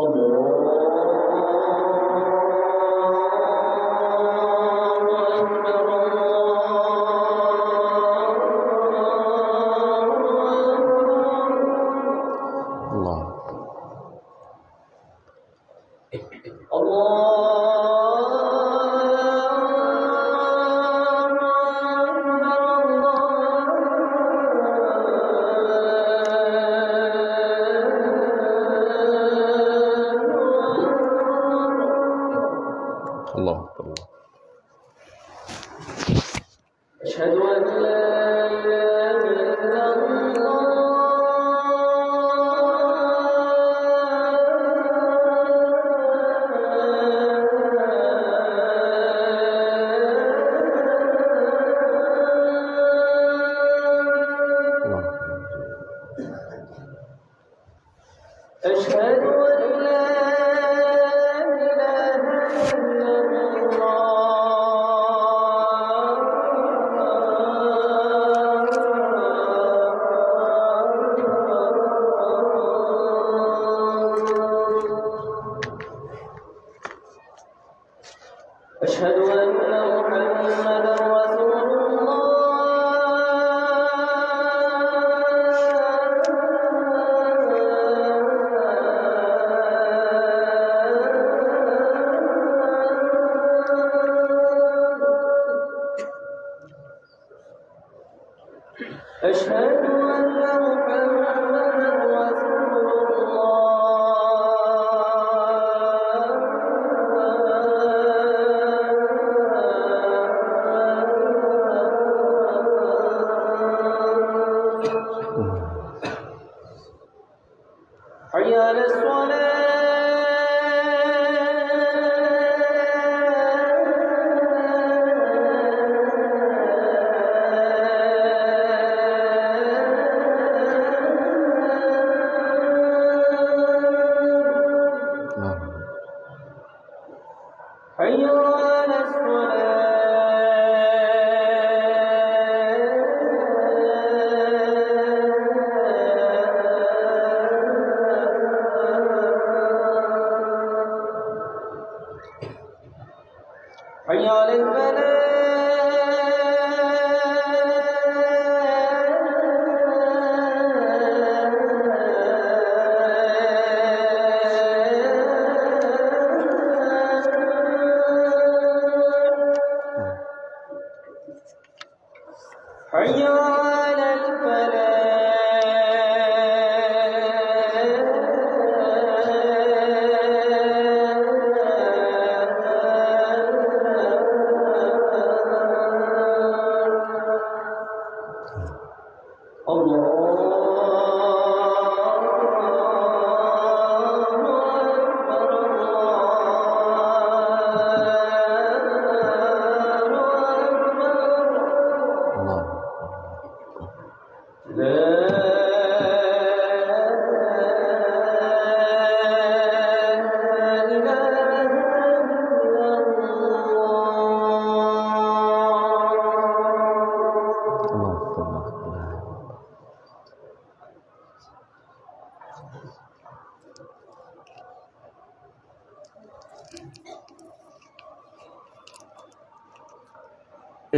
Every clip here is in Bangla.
Amém. 哎呀！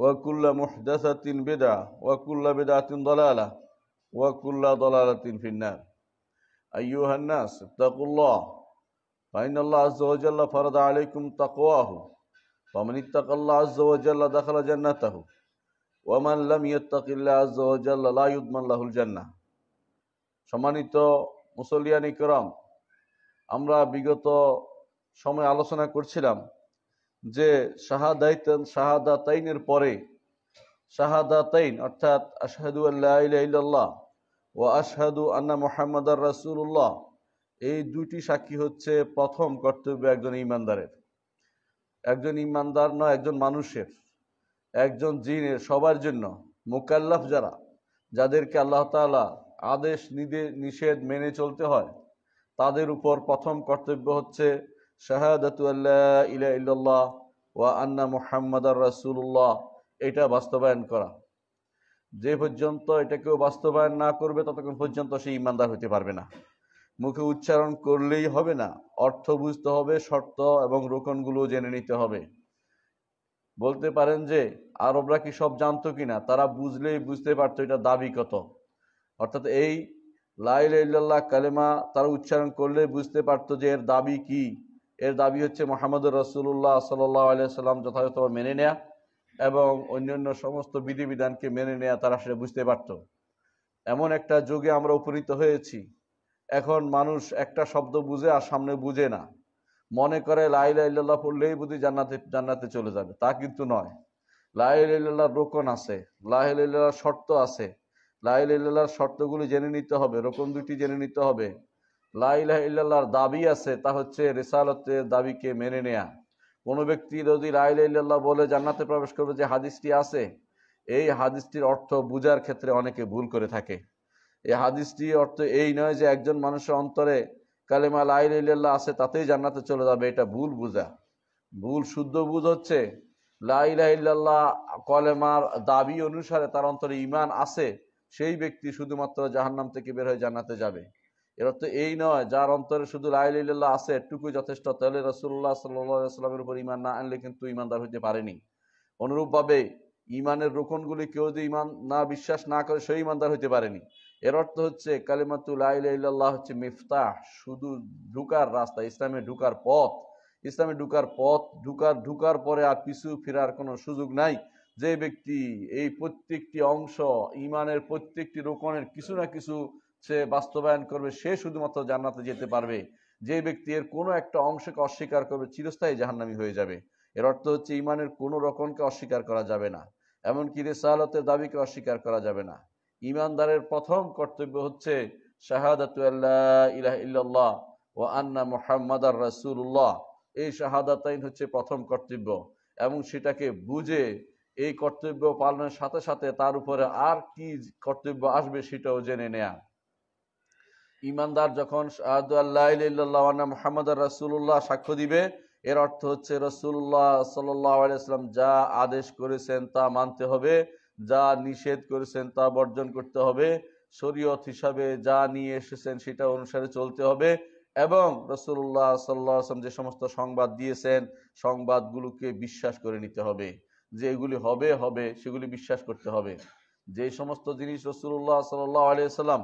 ওয়াকুল্লা মুহদাসাতিন বেদা ওয়াকুল্লা বেদাতিন দলালা ওয়াকুল্লা দলালাতিন ফিন্নার أيها الناس اتقوا الله فإن الله عز وجل فرض عليكم تقواه فمن اتقى الله عز وجل دخل جنته ومن لم يتق الله عز وجل لا يضمن له الجنة সম্মানিত মুসলিয়ানি کرام আমরা বিগত সময় আলোচনা করছিলাম যে শাহাদা তাইনের পরে শাহাদা তাইন অর্থাৎ আশহাদু আল্লাহ ও আশহাদু আন্না মোহাম্মদার রাসুল্লাহ এই দুটি সাক্ষী হচ্ছে প্রথম কর্তব্য একজন ইমানদারের একজন ইমানদার নয় একজন মানুষের একজন জিনের সবার জন্য মোকাল্লাফ যারা যাদেরকে আল্লাহ তালা আদেশ নিষেধ মেনে চলতে হয় তাদের উপর প্রথম কর্তব্য হচ্ছে শাহাদাতু আল্লাহ ইলা ইল্লাল্লাহ ওয়া আন্না মুহাম্মাদার রাসূলুল্লাহ এটা বাস্তবায়ন করা যে পর্যন্ত এটা কেউ বাস্তবায়ন না করবে ততক্ষণ পর্যন্ত সে ইমানদার হতে পারবে না মুখে উচ্চারণ করলেই হবে না অর্থ বুঝতে হবে শর্ত এবং রোকনগুলো জেনে নিতে হবে বলতে পারেন যে আরবরা কি সব জানতো কিনা তারা বুঝলেই বুঝতে পারতো এটা দাবি কত অর্থাৎ এই লাইল্লাহ কালেমা তারা উচ্চারণ করলে বুঝতে পারতো যে এর দাবি কি এর দাবি হচ্ছে মোহাম্মদুর রসুল্লাহ সাল্লাহ আলিয়াল্লাম যথাযথভাবে মেনে নেয়া এবং অন্যান্য সমস্ত বিধিবিধানকে মেনে নেয়া তারা সেটা বুঝতে পারত এমন একটা যুগে আমরা উপনীত হয়েছি এখন মানুষ একটা শব্দ বুঝে আর সামনে বুঝে না মনে করে লাইল্লাহ পড়লেই বুধি জান্নাতে জান্নাতে চলে যাবে তা কিন্তু নয় লাইল্লাহ রোকন আছে লাইল্লাহ শর্ত আছে লাইল্লাহ শর্তগুলি জেনে নিতে হবে রোকন দুটি জেনে নিতে হবে লাইলাহ ইল্লাহর দাবি আছে তা হচ্ছে রেসালতের দাবিকে মেনে নেয়া কোনো ব্যক্তি যদি লাইলাহ ইল্লাহ বলে জান্নাতে প্রবেশ করবে যে হাদিসটি আছে এই হাদিসটির অর্থ বুজার ক্ষেত্রে অনেকে ভুল করে থাকে এই হাদিসটি অর্থ এই নয় যে একজন মানুষের অন্তরে কালেমা ইল্লাহ আছে তাতেই জান্নাতে চলে যাবে এটা ভুল বুঝা ভুল শুদ্ধ বুঝ হচ্ছে ইল্লাহ কলেমার দাবি অনুসারে তার অন্তরে ইমান আছে সেই ব্যক্তি শুধুমাত্র জাহান্নাম থেকে বের হয়ে জান্নাতে যাবে এর অর্থ এই নয় যার অন্তরে শুধু লাইল্লাহ আছে এটুকুই যথেষ্ট তাহলে রসুল্লাহ সাল্লামের উপর ইমান না আনলে কিন্তু ইমানদার হইতে পারেনি অনুরূপভাবে ইমানের রোকনগুলি কেউ যদি ইমান না বিশ্বাস না করে সেই ইমানদার হইতে পারেনি এর অর্থ হচ্ছে কালিমাতুল আল্লাহ হচ্ছে মিফতাহ শুধু ঢুকার রাস্তা ইসলামে ঢুকার পথ ইসলামে ঢুকার পথ ঢুকার ঢুকার পরে আর পিছু ফেরার কোনো সুযোগ নাই যে ব্যক্তি এই প্রত্যেকটি অংশ ইমানের প্রত্যেকটি রোকনের কিছু না কিছু সে বাস্তবায়ন করবে সে শুধুমাত্র জান্নাতে যেতে পারবে যে ব্যক্তি এর কোনো একটা অংশকে অস্বীকার করবে চিরস্থায়ী জাহান্নামি হয়ে যাবে এর অর্থ হচ্ছে ইমানের কোনো রকমকে অস্বীকার করা যাবে না এমনকি রেসালতের দাবিকে অস্বীকার করা যাবে না ইমানদারের প্রথম কর্তব্য হচ্ছে শাহাদাতু ও আন্না মোহাম্মদ আর রাসুল্লাহ এই শাহাদাতাইন হচ্ছে প্রথম কর্তব্য এবং সেটাকে বুঝে এই কর্তব্য পালনের সাথে সাথে তার উপরে আর কি কর্তব্য আসবে সেটাও জেনে নেয়া ইমানদার যখন মোহাম্মদ রাসুল্লাহ সাক্ষ্য দিবে এর অর্থ হচ্ছে রসুল্লাহ সাল্লাম যা আদেশ করেছেন তা মানতে হবে যা নিষেধ করেছেন তা বর্জন করতে হবে শরীয়ত হিসাবে যা নিয়ে এসেছেন সেটা অনুসারে চলতে হবে এবং রসুল্লাহ সাল্লাম যে সমস্ত সংবাদ দিয়েছেন সংবাদগুলোকে বিশ্বাস করে নিতে হবে যে এগুলি হবে হবে সেগুলি বিশ্বাস করতে হবে যে সমস্ত জিনিস রসুল্লাহ সাল্লাহ আলিয়া সাল্লাম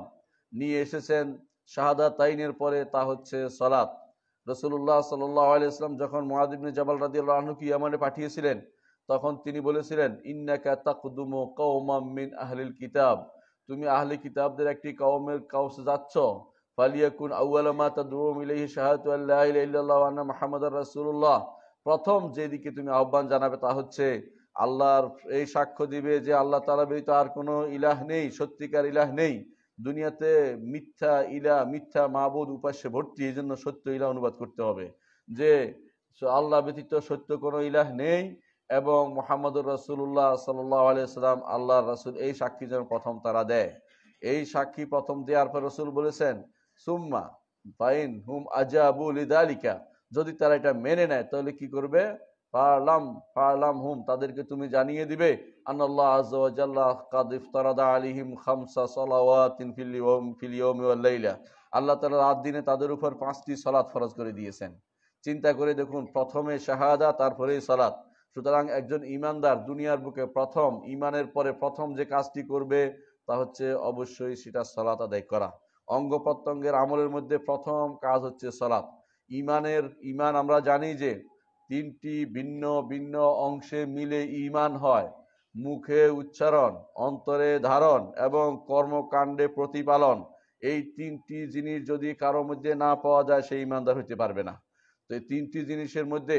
নিয়ে এসেছেন শাহাদা তাইনের পরে তা হচ্ছে সলাপ রসুল্লাহ সাল্লাহ আলাইসলাম যখন মহাদিবিন জবাল রাদিউল্লাহ আহনুকে পাঠিয়েছিলেন তখন তিনি বলেছিলেন ইন্নাকা তাকুদুমো কৌমাম মিন আহলিল কিতাব তুমি আহলি কিতাবদের একটি কওমের কাউসে যাচ্ছ ফালিয়াকুন আউআলামা তাদুম ইলাইহি শাহাদু আল্লাহ ইল্লাল্লাহু আন্না মুহাম্মাদুর রাসূলুল্লাহ প্রথম যেদিকে তুমি আহ্বান জানাবে তা হচ্ছে আল্লাহর এই সাক্ষ্য দিবে যে আল্লাহ তাআলা ব্যতীত আর কোনো ইলাহ নেই সত্যিকার ইলাহ নেই দুনিয়াতে মিথ্যা ইলা মিথ্যা মাবুদ উপাস্যে ভর্তি এই জন্য সত্য ইলা অনুবাদ করতে হবে যে আল্লাহ ব্যতীত সত্য কোনো ইলাহ নেই এবং মোহাম্মদুর রসুল্লাহ সাল্লাহ আলিয়াল্লাম আল্লাহ রসুল এই সাক্ষী যেন প্রথম তারা দেয় এই সাক্ষী প্রথম দেওয়ার পর রসুল বলেছেন সুম্মা ফাইন হুম আজাবুল ইদালিকা যদি তারা এটা মেনে নেয় তাহলে কি করবে ফালাম ফালাম হুম তাদেরকে তুমি জানিয়ে দিবে আন্নাল্লাহ আজাল্লাহ কাদিফতারাদা আলিহিম খামসা সলাওয়াতিন ফিলিওম ফিলিওমিউল্লাইলা আল্লাহ তালা রাত দিনে তাদের উপর পাঁচটি সলাৎ ফরজ করে দিয়েছেন চিন্তা করে দেখুন প্রথমে শাহাদা তারপরেই সলাৎ সুতরাং একজন ইমানদার দুনিয়ার বুকে প্রথম ইমানের পরে প্রথম যে কাজটি করবে তা হচ্ছে অবশ্যই সেটা সলাৎ আদায় করা অঙ্গ প্রত্যঙ্গের আমলের মধ্যে প্রথম কাজ হচ্ছে সলাৎ ইমানের ইমান আমরা জানি যে তিনটি ভিন্ন ভিন্ন অংশে মিলে ইমান হয় মুখে উচ্চারণ অন্তরে ধারণ এবং কর্মকাণ্ডে প্রতিপালন এই তিনটি জিনিস যদি কারো মধ্যে না পাওয়া যায় সেই ইমানদার হইতে পারবে না তো এই তিনটি জিনিসের মধ্যে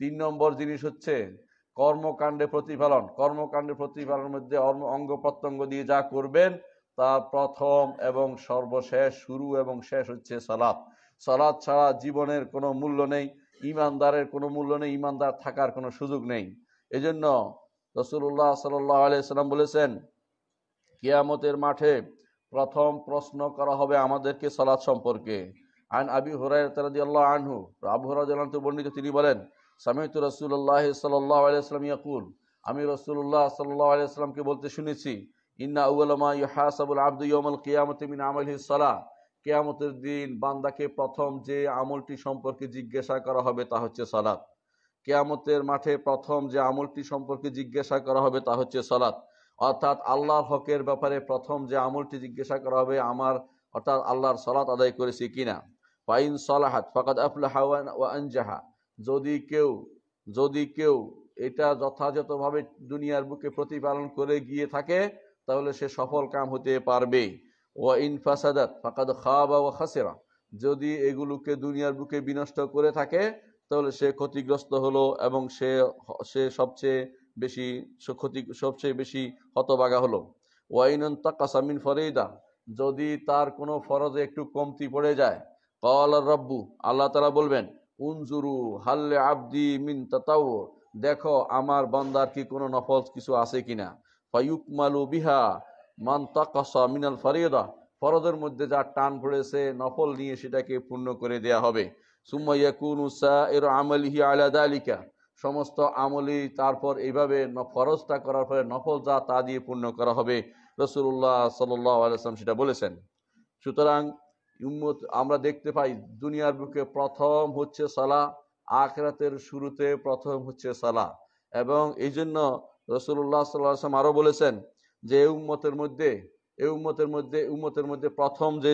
তিন নম্বর জিনিস হচ্ছে কর্মকাণ্ডে প্রতিফলন কর্মকাণ্ডে প্রতিফলনের মধ্যে অঙ্গ প্রত্যঙ্গ দিয়ে যা করবেন তা প্রথম এবং সর্বশেষ শুরু এবং শেষ হচ্ছে সালাদ সালাদ ছাড়া জীবনের কোনো মূল্য নেই ইমানদারের কোনো মূল্য নেই ইমানদার থাকার কোনো সুযোগ নেই এজন্য রসুল্লাহ সাল্লাহ আলিয়াল্লাম বলেছেন কিয়ামতের মাঠে প্রথম প্রশ্ন করা হবে আমাদেরকে সলাদ সম্পর্কে আন আবি হরাইতাল্লাহ আনহু আবু হরাজ বর্ণিত তিনি বলেন সামিত রসুল্লাহ সাল্লাহ আলিয়াল্লাম ইয়াকুল আমি রসুল্লাহ সাল্লাহ আলিয়াল্লামকে বলতে শুনেছি ইন্না উল্লামা ইহাসাবুল আব্দু ইয়মল কিয়ামত আমল সালাহ কেয়ামতের দিন বান্দাকে প্রথম যে আমলটি সম্পর্কে জিজ্ঞাসা করা হবে তা হচ্ছে সালাদ কেয়ামতের মাঠে প্রথম যে আমলটি সম্পর্কে জিজ্ঞাসা করা হবে তা হচ্ছে সালাদ অর্থাৎ আল্লাহর হকের ব্যাপারে প্রথম যে আমলটি জিজ্ঞাসা করা হবে আমার অর্থাৎ আল্লাহর সলাত আদায় করেছি কিনা ফাইন সলাহাত ফকাত আফলাহাওয়ান জাহা যদি কেউ যদি কেউ এটা যথাযথভাবে দুনিয়ার বুকে প্রতিপালন করে গিয়ে থাকে তাহলে সে সফল কাম হতে পারবে ওয়াইন ফাসাদাত ফাকাদ খাবা ওয়া খাসেরা যদি এগুলোকে দুনিয়ার বুকে বিনষ্ট করে থাকে তাহলে সে ক্ষতিগ্রস্ত হলো এবং সে সে সবচেয়ে বেশি ক্ষতি সবচেয়ে বেশি হতবাগা হলো ওয়াইনন তাকাসামিন ফরেইদা যদি তার কোনো ফরজে একটু কমতি পড়ে যায় কওয়ালার রব্বু আল্লাহ তালা বলবেন উনজুরু হাল্লে আব্দি মিন তাও দেখো আমার বান্দার কি কোনো নফল কিছু আছে কিনা ফায়ুক মালু বিহা মান তাকাসা মিনাল ফারিদা ফরজের মধ্যে যার টান পড়েছে নফল নিয়ে সেটাকে পূর্ণ করে দেয়া হবে সুম্মা ইয়াকুন উসা এর আমলিহি আলা আলিকা সমস্ত আমলি তারপর এইভাবে ফরজটা করার পরে নফল যা তা দিয়ে পূর্ণ করা হবে রসুল্লাহ সাল্লাম সেটা বলেছেন সুতরাং উম্মত আমরা দেখতে পাই দুনিয়ার বুকে প্রথম হচ্ছে সালা আখরাতের শুরুতে প্রথম হচ্ছে সালা এবং এই জন্য রসুল্লাহ সাল্লাহ আসলাম আরও বলেছেন যে উম্মতের মধ্যে এ উম্মতের মধ্যে উম্মতের মধ্যে প্রথম যে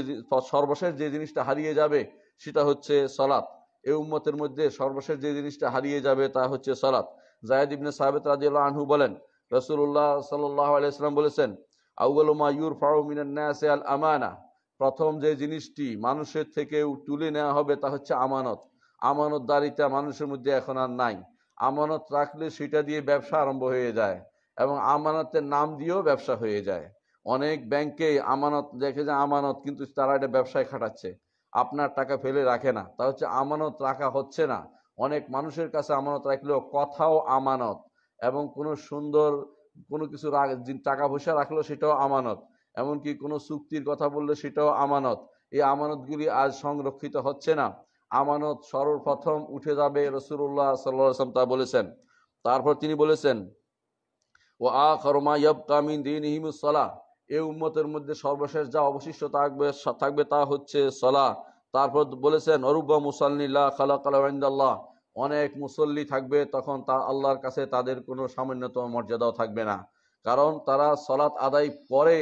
সর্বশেষ যে জিনিসটা হারিয়ে যাবে সেটা হচ্ছে সলাপ এ উম্মতের মধ্যে সর্বশেষ যে জিনিসটা হারিয়ে যাবে তা হচ্ছে সলাপ জায়দ ইবনে সাহেবেদ রাজিউল্লাহ আনহু বলেন রসুল্লাহ সাল্লাহ আলাইসলাম বলেছেন আউ্বালুমা ইউর ফাউমিনাসে আল আমানা প্রথম যে জিনিসটি মানুষের থেকে তুলে নেওয়া হবে তা হচ্ছে আমানত আমানত দাঁড়িতে মানুষের মধ্যে এখন আর নাই আমানত রাখলে সেটা দিয়ে ব্যবসা আরম্ভ হয়ে যায় এবং আমানতের নাম দিয়েও ব্যবসা হয়ে যায় অনেক ব্যাংকে আমানত দেখে যে আমানত কিন্তু তারা এটা ব্যবসায় খাটাচ্ছে আপনার টাকা ফেলে রাখে না তা হচ্ছে আমানত রাখা হচ্ছে না অনেক মানুষের কাছে আমানত রাখলেও কথাও আমানত এবং কোনো সুন্দর কোনো কিছু টাকা পয়সা রাখলেও সেটাও আমানত এমনকি কোনো চুক্তির কথা বললে সেটাও আমানত এই আমানতগুলি আজ সংরক্ষিত হচ্ছে না আমানত সর্বপ্রথম উঠে যাবে রসুল্লাহ সাল্লাহ তা বলেছেন তারপর তিনি বলেছেন ও আ খরমা ইয়ব কামিন দিন হিমুসলা এ উম্মতের মধ্যে সর্বশেষ যা অবশিষ্ট থাকবে থাকবে তা হচ্ছে সলা তারপর বলেছেন অরুবা মুসাল্লিল্লা খালা কালাহ অনেক মুসল্লি থাকবে তখন তা আল্লাহর কাছে তাদের কোনো সামান্যতম মর্যাদাও থাকবে না কারণ তারা সলাৎ আদায় করে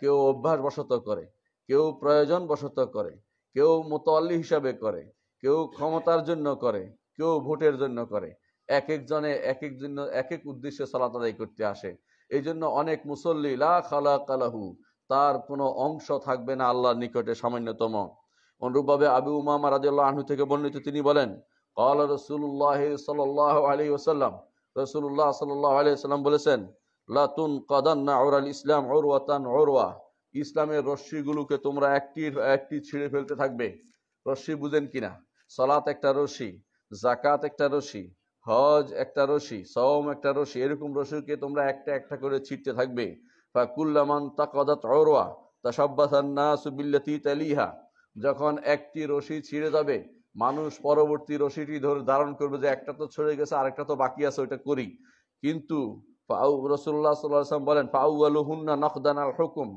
কেউ অভ্যাসবশত করে কেউ প্রয়োজন বসত করে কেউ মোতাল্লি হিসাবে করে কেউ ক্ষমতার জন্য করে কেউ ভোটের জন্য করে এক একজনে এক এক জন্য এক এক উদ্দেশ্যে সালাত আদায় করতে আসে এই জন্য অনেক মুসল্লি লা খালা কালাহু তার কোনো অংশ থাকবে না আল্লাহর নিকটে সামান্যতম অনুরূপভাবে আবু উমামা রাজিউল্লাহ আহনু থেকে বর্ণিত তিনি বলেন কল রসুল্লাহ সাল্লাহ আলী ওসাল্লাম রসুল্লাহ সাল্লাহ আলী সাল্লাম বলেছেন লাতুন কদান্না আল ইসলাম ওরওয়াতান ওরওয়া ইসলামের রশ্মিগুলোকে তোমরা একটি একটি ছিঁড়ে ফেলতে থাকবে রশ্মি বুঝেন কিনা সলাত একটা রশ্মি জাকাত একটা রশ্মি হজ একটা রশি সওম একটা রশি এরকম রশিকে তোমরা একটা একটা করে ছিটতে থাকবে সুবিল্লাতি যখন একটি রশি ছিঁড়ে যাবে মানুষ পরবর্তী রশিটি ধরে ধারণ করবে যে একটা তো ছড়ে গেছে আরেকটা তো বাকি আছে ওইটা করি কিন্তু রসুল্লাহ সাল্লাম বলেন ফাউলুহুন্না নখদান আল হুকুম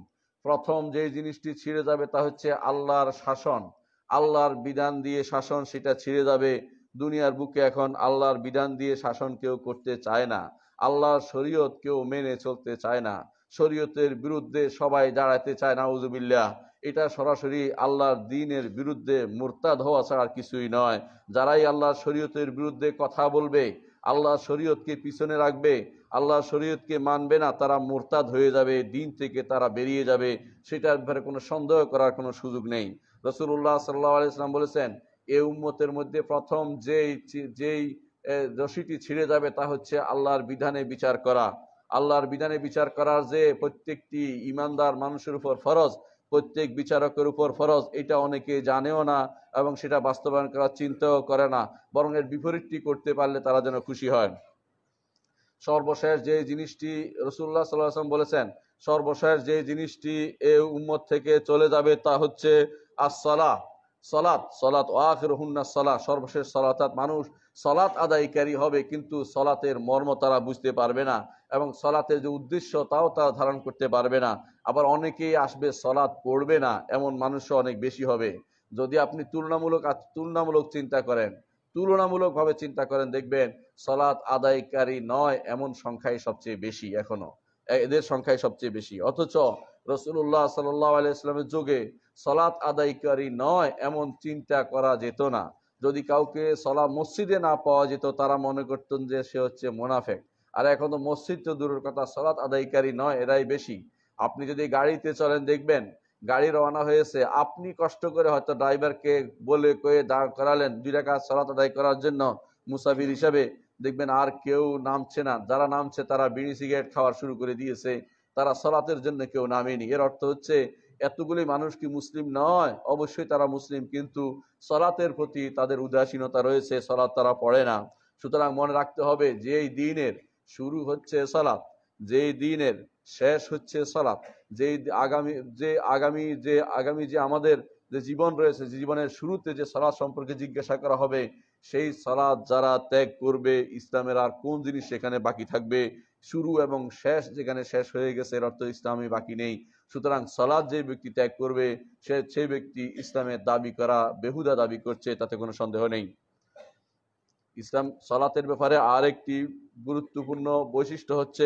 প্রথম যে জিনিসটি ছিঁড়ে যাবে তা হচ্ছে আল্লাহর শাসন আল্লাহর বিধান দিয়ে শাসন সেটা ছিঁড়ে যাবে দুনিয়ার বুকে এখন আল্লাহর বিধান দিয়ে শাসন কেউ করতে চায় না আল্লাহর শরীয়ত কেউ মেনে চলতে চায় না শরীয়তের বিরুদ্ধে সবাই দাঁড়াতে চায় না উজুবিল্লাহ এটা সরাসরি আল্লাহর দিনের বিরুদ্ধে মোরতাদ হওয়া ছাড়া কিছুই নয় যারাই আল্লাহর শরীয়তের বিরুদ্ধে কথা বলবে আল্লাহ শরীয়তকে পিছনে রাখবে আল্লাহ শরীয়তকে মানবে না তারা মোরতাদ হয়ে যাবে দিন থেকে তারা বেরিয়ে যাবে সেটার ব্যাপারে কোনো সন্দেহ করার কোনো সুযোগ নেই রসুল্লাহ সাল্লাহ আলিয়াল্লাম বলেছেন এ উম্মতের মধ্যে প্রথম যেই যেই রশিটি ছিঁড়ে যাবে তা হচ্ছে আল্লাহর বিধানে বিচার করা আল্লাহর বিধানে বিচার করার যে প্রত্যেকটি ইমানদার মানুষের উপর ফরজ প্রত্যেক বিচারকের উপর ফরজ এটা অনেকে জানেও না এবং সেটা বাস্তবায়ন করার চিন্তাও করে না বরং এর বিপরীতটি করতে পারলে তারা যেন খুশি হয় সর্বশেষ যে জিনিসটি রসুল্লাহ সাল্লাম বলেছেন সর্বশেষ যে জিনিসটি এ উম্মত থেকে চলে যাবে তা হচ্ছে আসলা সলাৎ সলাৎ আখের হুন্না সলা সর্বশেষ সলাৎ মানুষ সলাৎ আদায়কারী হবে কিন্তু সলাতের মর্ম তারা বুঝতে পারবে না এবং সলাতের যে উদ্দেশ্য তাও তারা ধারণ করতে পারবে না আবার অনেকেই আসবে সলাৎ পড়বে না এমন মানুষও অনেক বেশি হবে যদি আপনি তুলনামূলক তুলনামূলক চিন্তা করেন তুলনামূলকভাবে চিন্তা করেন দেখবেন সলাৎ আদায়কারী নয় এমন সংখ্যাই সবচেয়ে বেশি এখনও এদের সংখ্যাই সবচেয়ে বেশি অথচ রসুল্লাহ সাল্লাহ যুগে সলাৎ আদায়কারী নয় এমন চিন্তা করা যেত না যদি কাউকে সলা মসজিদে না পাওয়া যেত তারা মনে করতেন যে সে হচ্ছে মোনাফেক আর এখন তো মসজিদ তো দূরের কথা সলাৎ আদায়কারী নয় এরাই বেশি আপনি যদি গাড়িতে চলেন দেখবেন গাড়ি রওনা হয়েছে আপনি কষ্ট করে হয়তো ড্রাইভারকে বলে কয়ে দাঁড় করালেন দুই টাকা সলাৎ আদায় করার জন্য মুসাফির হিসাবে দেখবেন আর কেউ নামছে না যারা নামছে তারা বিড়ি সিগারেট খাওয়া শুরু করে দিয়েছে তারা সলাতের জন্য কেউ নামেনি এর অর্থ হচ্ছে এতগুলি মানুষ কি মুসলিম নয় অবশ্যই তারা মুসলিম কিন্তু সলাতের প্রতি তাদের উদাসীনতা রয়েছে সলাৎ তারা পড়ে না সুতরাং মনে রাখতে হবে যেই দিনের শুরু হচ্ছে সলাৎ যেই দিনের শেষ হচ্ছে সলাৎ যেই আগামী যে আগামী যে আগামী যে আমাদের যে জীবন রয়েছে জীবনের শুরুতে যে সলাদ সম্পর্কে জিজ্ঞাসা করা হবে সেই সলাদ যারা ত্যাগ করবে ইসলামের আর কোন জিনিস সেখানে বাকি থাকবে শুরু এবং শেষ যেখানে শেষ হয়ে গেছে এর অর্থ ইসলামে বাকি নেই সুতরাং সলাদ যে ব্যক্তি ত্যাগ করবে সে সেই ব্যক্তি ইসলামের দাবি করা বেহুদা দাবি করছে তাতে কোনো সন্দেহ নেই ইসলাম সলাতের ব্যাপারে আরেকটি গুরুত্বপূর্ণ বৈশিষ্ট্য হচ্ছে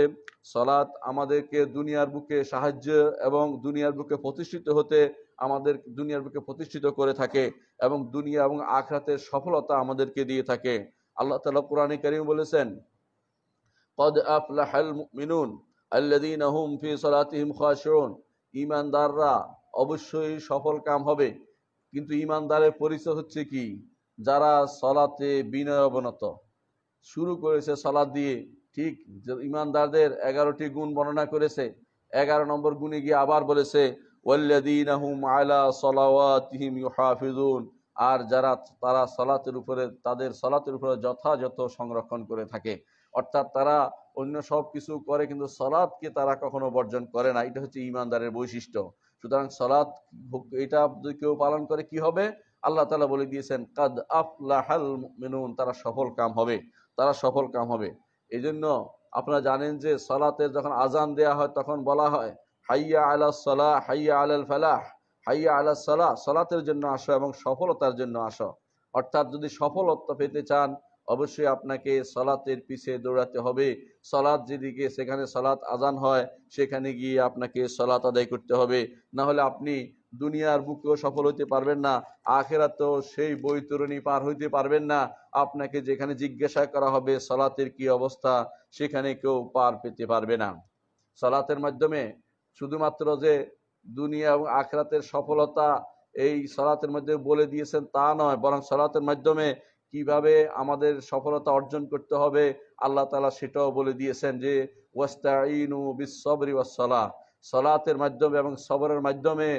সলাৎ আমাদেরকে দুনিয়ার বুকে সাহায্য এবং দুনিয়ার বুকে প্রতিষ্ঠিত হতে আমাদের দুনিয়ার বুকে প্রতিষ্ঠিত করে থাকে এবং দুনিয়া এবং আখরাতের সফলতা আমাদেরকে দিয়ে থাকে আল্লাহ তালা কোরআন বলেছেন কদ আফলাহাল মিনুন আল্লাদিন আহম ফি সলাতিহিম খাশরুন ইমানদাররা অবশ্যই সফল কাম হবে কিন্তু ইমানদারের পরিচয় হচ্ছে কি যারা সলাতে বিনয় অবনত শুরু করেছে সলাদ দিয়ে ঠিক ইমানদারদের এগারোটি গুণ বর্ণনা করেছে এগারো নম্বর গুণে গিয়ে আবার বলেছে ওয়াল্লাদিনাহুম আলা সলাওয়াতিহিম ইউহাফিজুন আর যারা তারা সলাতের উপরে তাদের সলাতের উপরে যথাযথ সংরক্ষণ করে থাকে অর্থাৎ তারা অন্য সব কিছু করে কিন্তু সলাৎকে তারা কখনো বর্জন করে না এটা হচ্ছে ইমানদারের বৈশিষ্ট্য সুতরাং সলাৎ এটা যদি কেউ পালন করে কি হবে আল্লাহ তালা বলে দিয়েছেন কাদ আফলাহাল মিনুন তারা সফল কাম হবে তারা সফল কাম হবে এই জন্য আপনারা জানেন যে সলাতে যখন আজান দেয়া হয় তখন বলা হয় হাইয়া আলা সলাহ হাইয়া আলাল ফালাহ হাইয়া আলা সলাহ সলাতের জন্য আসো এবং সফলতার জন্য আসো অর্থাৎ যদি সফলতা পেতে চান অবশ্যই আপনাকে সলাতের পিছে দৌড়াতে হবে সলাত যেদিকে সেখানে সলাত আজান হয় সেখানে গিয়ে আপনাকে সলাত আদায় করতে হবে না হলে আপনি দুনিয়ার বুকেও সফল হইতে পারবেন না তো সেই বৈতরণী পার হইতে পারবেন না আপনাকে যেখানে জিজ্ঞাসা করা হবে সলাতের কি অবস্থা সেখানে কেউ পার পেতে পারবে না সলাতের মাধ্যমে শুধুমাত্র যে দুনিয়া এবং আখরাতের সফলতা এই সলাতের মধ্যে বলে দিয়েছেন তা নয় বরং সলাতের মাধ্যমে কিভাবে আমাদের সফলতা অর্জন করতে হবে আল্লাহ তালা সেটাও বলে দিয়েছেন যে ওয়াস্তাইনু বিশ্ববরি ওয়াসলা সলাতের মাধ্যমে এবং সবরের মাধ্যমে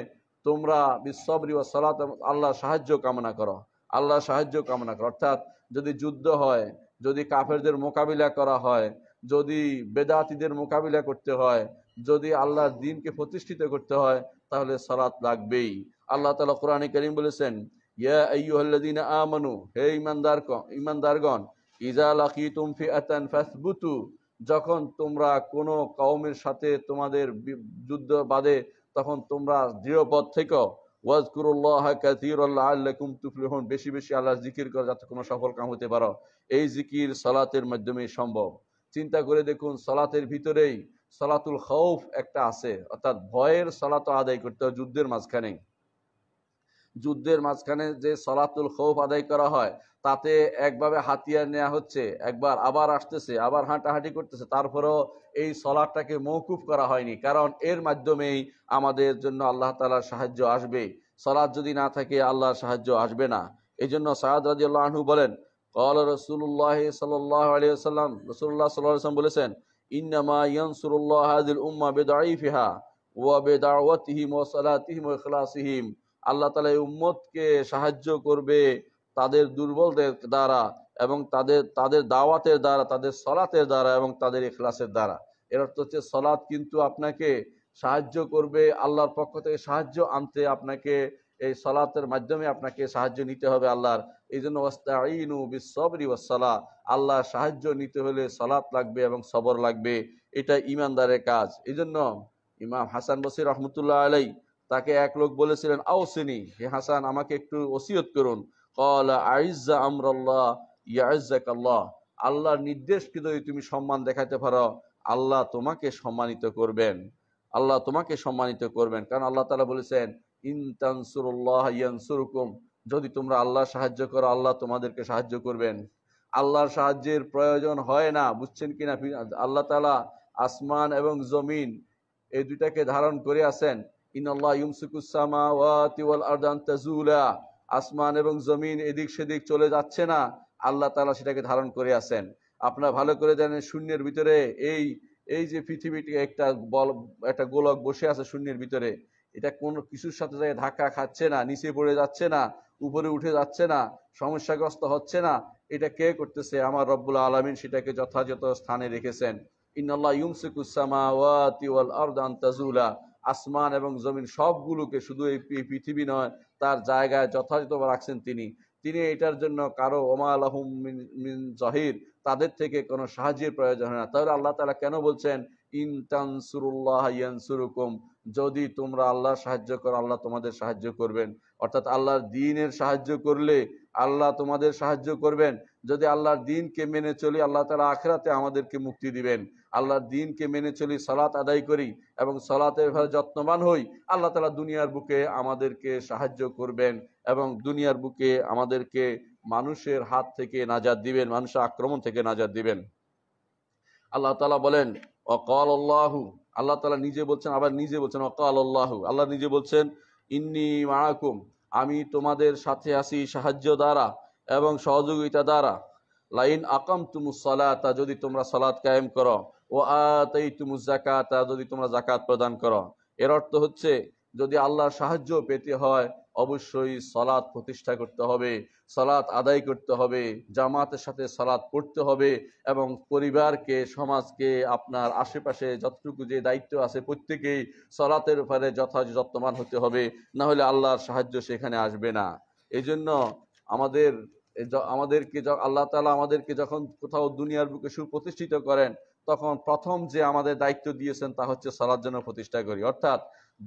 তোমরা বিশ্বরী ও সলাত আল্লাহ সাহায্য কামনা করো আল্লাহ সাহায্য কামনা করো অর্থাৎ যদি যুদ্ধ হয় যদি কাফেরদের মোকাবিলা করা হয় যদি বেদাতিদের মোকাবিলা করতে হয় যদি আল্লাহর দিনকে প্রতিষ্ঠিত করতে হয় তাহলে সলাৎ লাগবেই আল্লাহ তালা কোরআন করিম বলেছেন ইয়া আইয়ুহাল্লাযীন আমানু হে ইমানদার ইমানদারগণ ইজা লাকিতুম ফিআতান ফাসবুতু যখন তোমরা কোনো কওমের সাথে তোমাদের যুদ্ধ বাদে তখন তোমরা দৃঢ় পথ থেকে ওয়াজকুরুল্লাহ কাসীরাল্লাহ আল্লাকুম তুফলিহুন বেশি বেশি আল্লাহ জিকির করো যাতে কোনো সফল কাম হতে পারো এই জিকির সালাতের মাধ্যমেই সম্ভব চিন্তা করে দেখুন সালাতের ভিতরেই সালাতুল খৌফ একটা আছে অর্থাৎ ভয়ের সালাত আদায় করতে হয় যুদ্ধের মাঝখানেই যুদ্ধের মাঝখানে যে সলাতুল খৌফ আদায় করা হয় তাতে একভাবে হাতিয়ার নেওয়া হচ্ছে একবার আবার আসতেছে আবার হাঁটাহাঁটি করতেছে তারপরেও এই সলাটাকে মৌকুফ করা হয়নি কারণ এর মাধ্যমেই আমাদের জন্য আল্লাহ তালার সাহায্য আসবে সলাদ যদি না থাকে আল্লাহর সাহায্য আসবে না এই জন্য সাহাদ আল্লাহ আনহু বলেন কল রসুল্লাহ সাল্লাহ আলিয়াল্লাম রসুল্লাহ সাল্লাম বলেছেন ইন্নামা ইয়ানসুরুল্লাহ হাজিল উম্মা বেদাইফিহা ওয়া বেদা ওয়া তিহিম ওয়া ইখলাসিহিম আল্লাহ তালা এই উম্মতকে সাহায্য করবে তাদের দুর্বলদের দ্বারা এবং তাদের তাদের দাওয়াতের দ্বারা তাদের সলাতের দ্বারা এবং তাদের এখলাসের দ্বারা এর অর্থ হচ্ছে সলাৎ কিন্তু আপনাকে সাহায্য করবে আল্লাহর পক্ষ থেকে সাহায্য আনতে আপনাকে এই সলাতের মাধ্যমে আপনাকে সাহায্য নিতে হবে আল্লাহর এই জন্য ওয়াস্তাইনু বিশ্বরি ওসলা আল্লাহ সাহায্য নিতে হলে সলাৎ লাগবে এবং সবর লাগবে এটা ইমানদারের কাজ এই জন্য ইমাম হাসান বসির রহমতুল্লাহ আলাই তাকে এক লোক বলেছিলেন আওসিনি হে হাসান আমাকে একটু ওসিয়ত করুন কল আমরাল্লাহ আল্লাহ আল্লাহর নির্দেশকে যদি তুমি সম্মান দেখাতে পারো আল্লাহ তোমাকে সম্মানিত করবেন আল্লাহ তোমাকে সম্মানিত করবেন কারণ আল্লাহ তালা বলেছেন ইনতানসুরুল্লাহ যদি তোমরা আল্লাহ সাহায্য করো আল্লাহ তোমাদেরকে সাহায্য করবেন আল্লাহর সাহায্যের প্রয়োজন হয় না বুঝছেন কিনা আল্লাহ তালা আসমান এবং জমিন এই দুইটাকে ধারণ করে আছেন আর্দান আসমান এবং জমিন এদিক সেদিক চলে যাচ্ছে না আল্লাহ তালা সেটাকে ধারণ করে আছেন আপনারা ভালো করে জানেন শূন্যের ভিতরে এই এই যে পৃথিবীটি একটা বল একটা গোলক বসে আছে শূন্যের ভিতরে এটা কোন কিছুর সাথে যায় ধাক্কা খাচ্ছে না নিচে পড়ে যাচ্ছে না উপরে উঠে যাচ্ছে না সমস্যাগ্রস্ত হচ্ছে না এটা কে করতেছে আমার রব্বুল আলমিন সেটাকে যথাযথ স্থানে রেখেছেন ইন্নআল্লাহ ইউমসুকুসামা ওয়া তিউল আর্দান তাজুলা আসমান এবং জমিন সবগুলোকে শুধু এই পৃথিবী নয় তার জায়গায় যথাযথ রাখছেন তিনি তিনি এটার জন্য কারো ওমাল মিন জহির তাদের থেকে কোনো সাহায্যের প্রয়োজন হয় না তাহলে আল্লাহ তালা কেন বলছেন ইন তানসুরুল্লাহ ইয়ানসুরুকুম যদি তোমরা আল্লাহ সাহায্য করো আল্লাহ তোমাদের সাহায্য করবেন অর্থাৎ আল্লাহর দিনের সাহায্য করলে আল্লাহ তোমাদের সাহায্য করবেন যদি আল্লাহর দিনকে মেনে চলি আল্লাহ তালা আখরাতে আমাদেরকে মুক্তি দিবেন আল্লাহর দিনকে মেনে চলি সলাত আদায় করি এবং সলাতে যত্নবান হই আল্লাহ তালা দুনিয়ার বুকে আমাদেরকে সাহায্য করবেন এবং দুনিয়ার বুকে আমাদেরকে মানুষের হাত থেকে নাজাদ দিবেন মানুষের আক্রমণ থেকে নাজাদ দিবেন আল্লাহ তালা বলেন অকল আল্লাহ আল্লাহ তালা নিজে বলছেন আবার নিজে বলছেন অকাল আল্লাহ আল্লাহ নিজে বলছেন ইন্নি মারাকুম আমি তোমাদের সাথে আসি সাহায্য দ্বারা এবং সহযোগিতা দ্বারা লাইন আকাম তুমুসলাতা যদি তোমরা সালাত কায়েম করো ও আই তুমু জাকাত যদি তোমরা জাকাত প্রদান করো এর অর্থ হচ্ছে যদি আল্লাহর সাহায্য পেতে হয় অবশ্যই সলাৎ প্রতিষ্ঠা করতে হবে সলাৎ আদায় করতে হবে জামাতের সাথে সলাৎ পড়তে হবে এবং পরিবারকে সমাজকে আপনার আশেপাশে যতটুকু যে দায়িত্ব আছে প্রত্যেকেই সলাতের উপরে যথাযথমান হতে হবে না হলে আল্লাহর সাহায্য সেখানে আসবে না এই জন্য আমাদের আমাদেরকে আল্লাহ তালা আমাদেরকে যখন কোথাও দুনিয়ার বুকে সুপ্রতিষ্ঠিত করেন তখন প্রথম যে আমাদের দায়িত্ব দিয়েছেন তা হচ্ছে সালাদ জন্য প্রতিষ্ঠা করি অর্থাৎ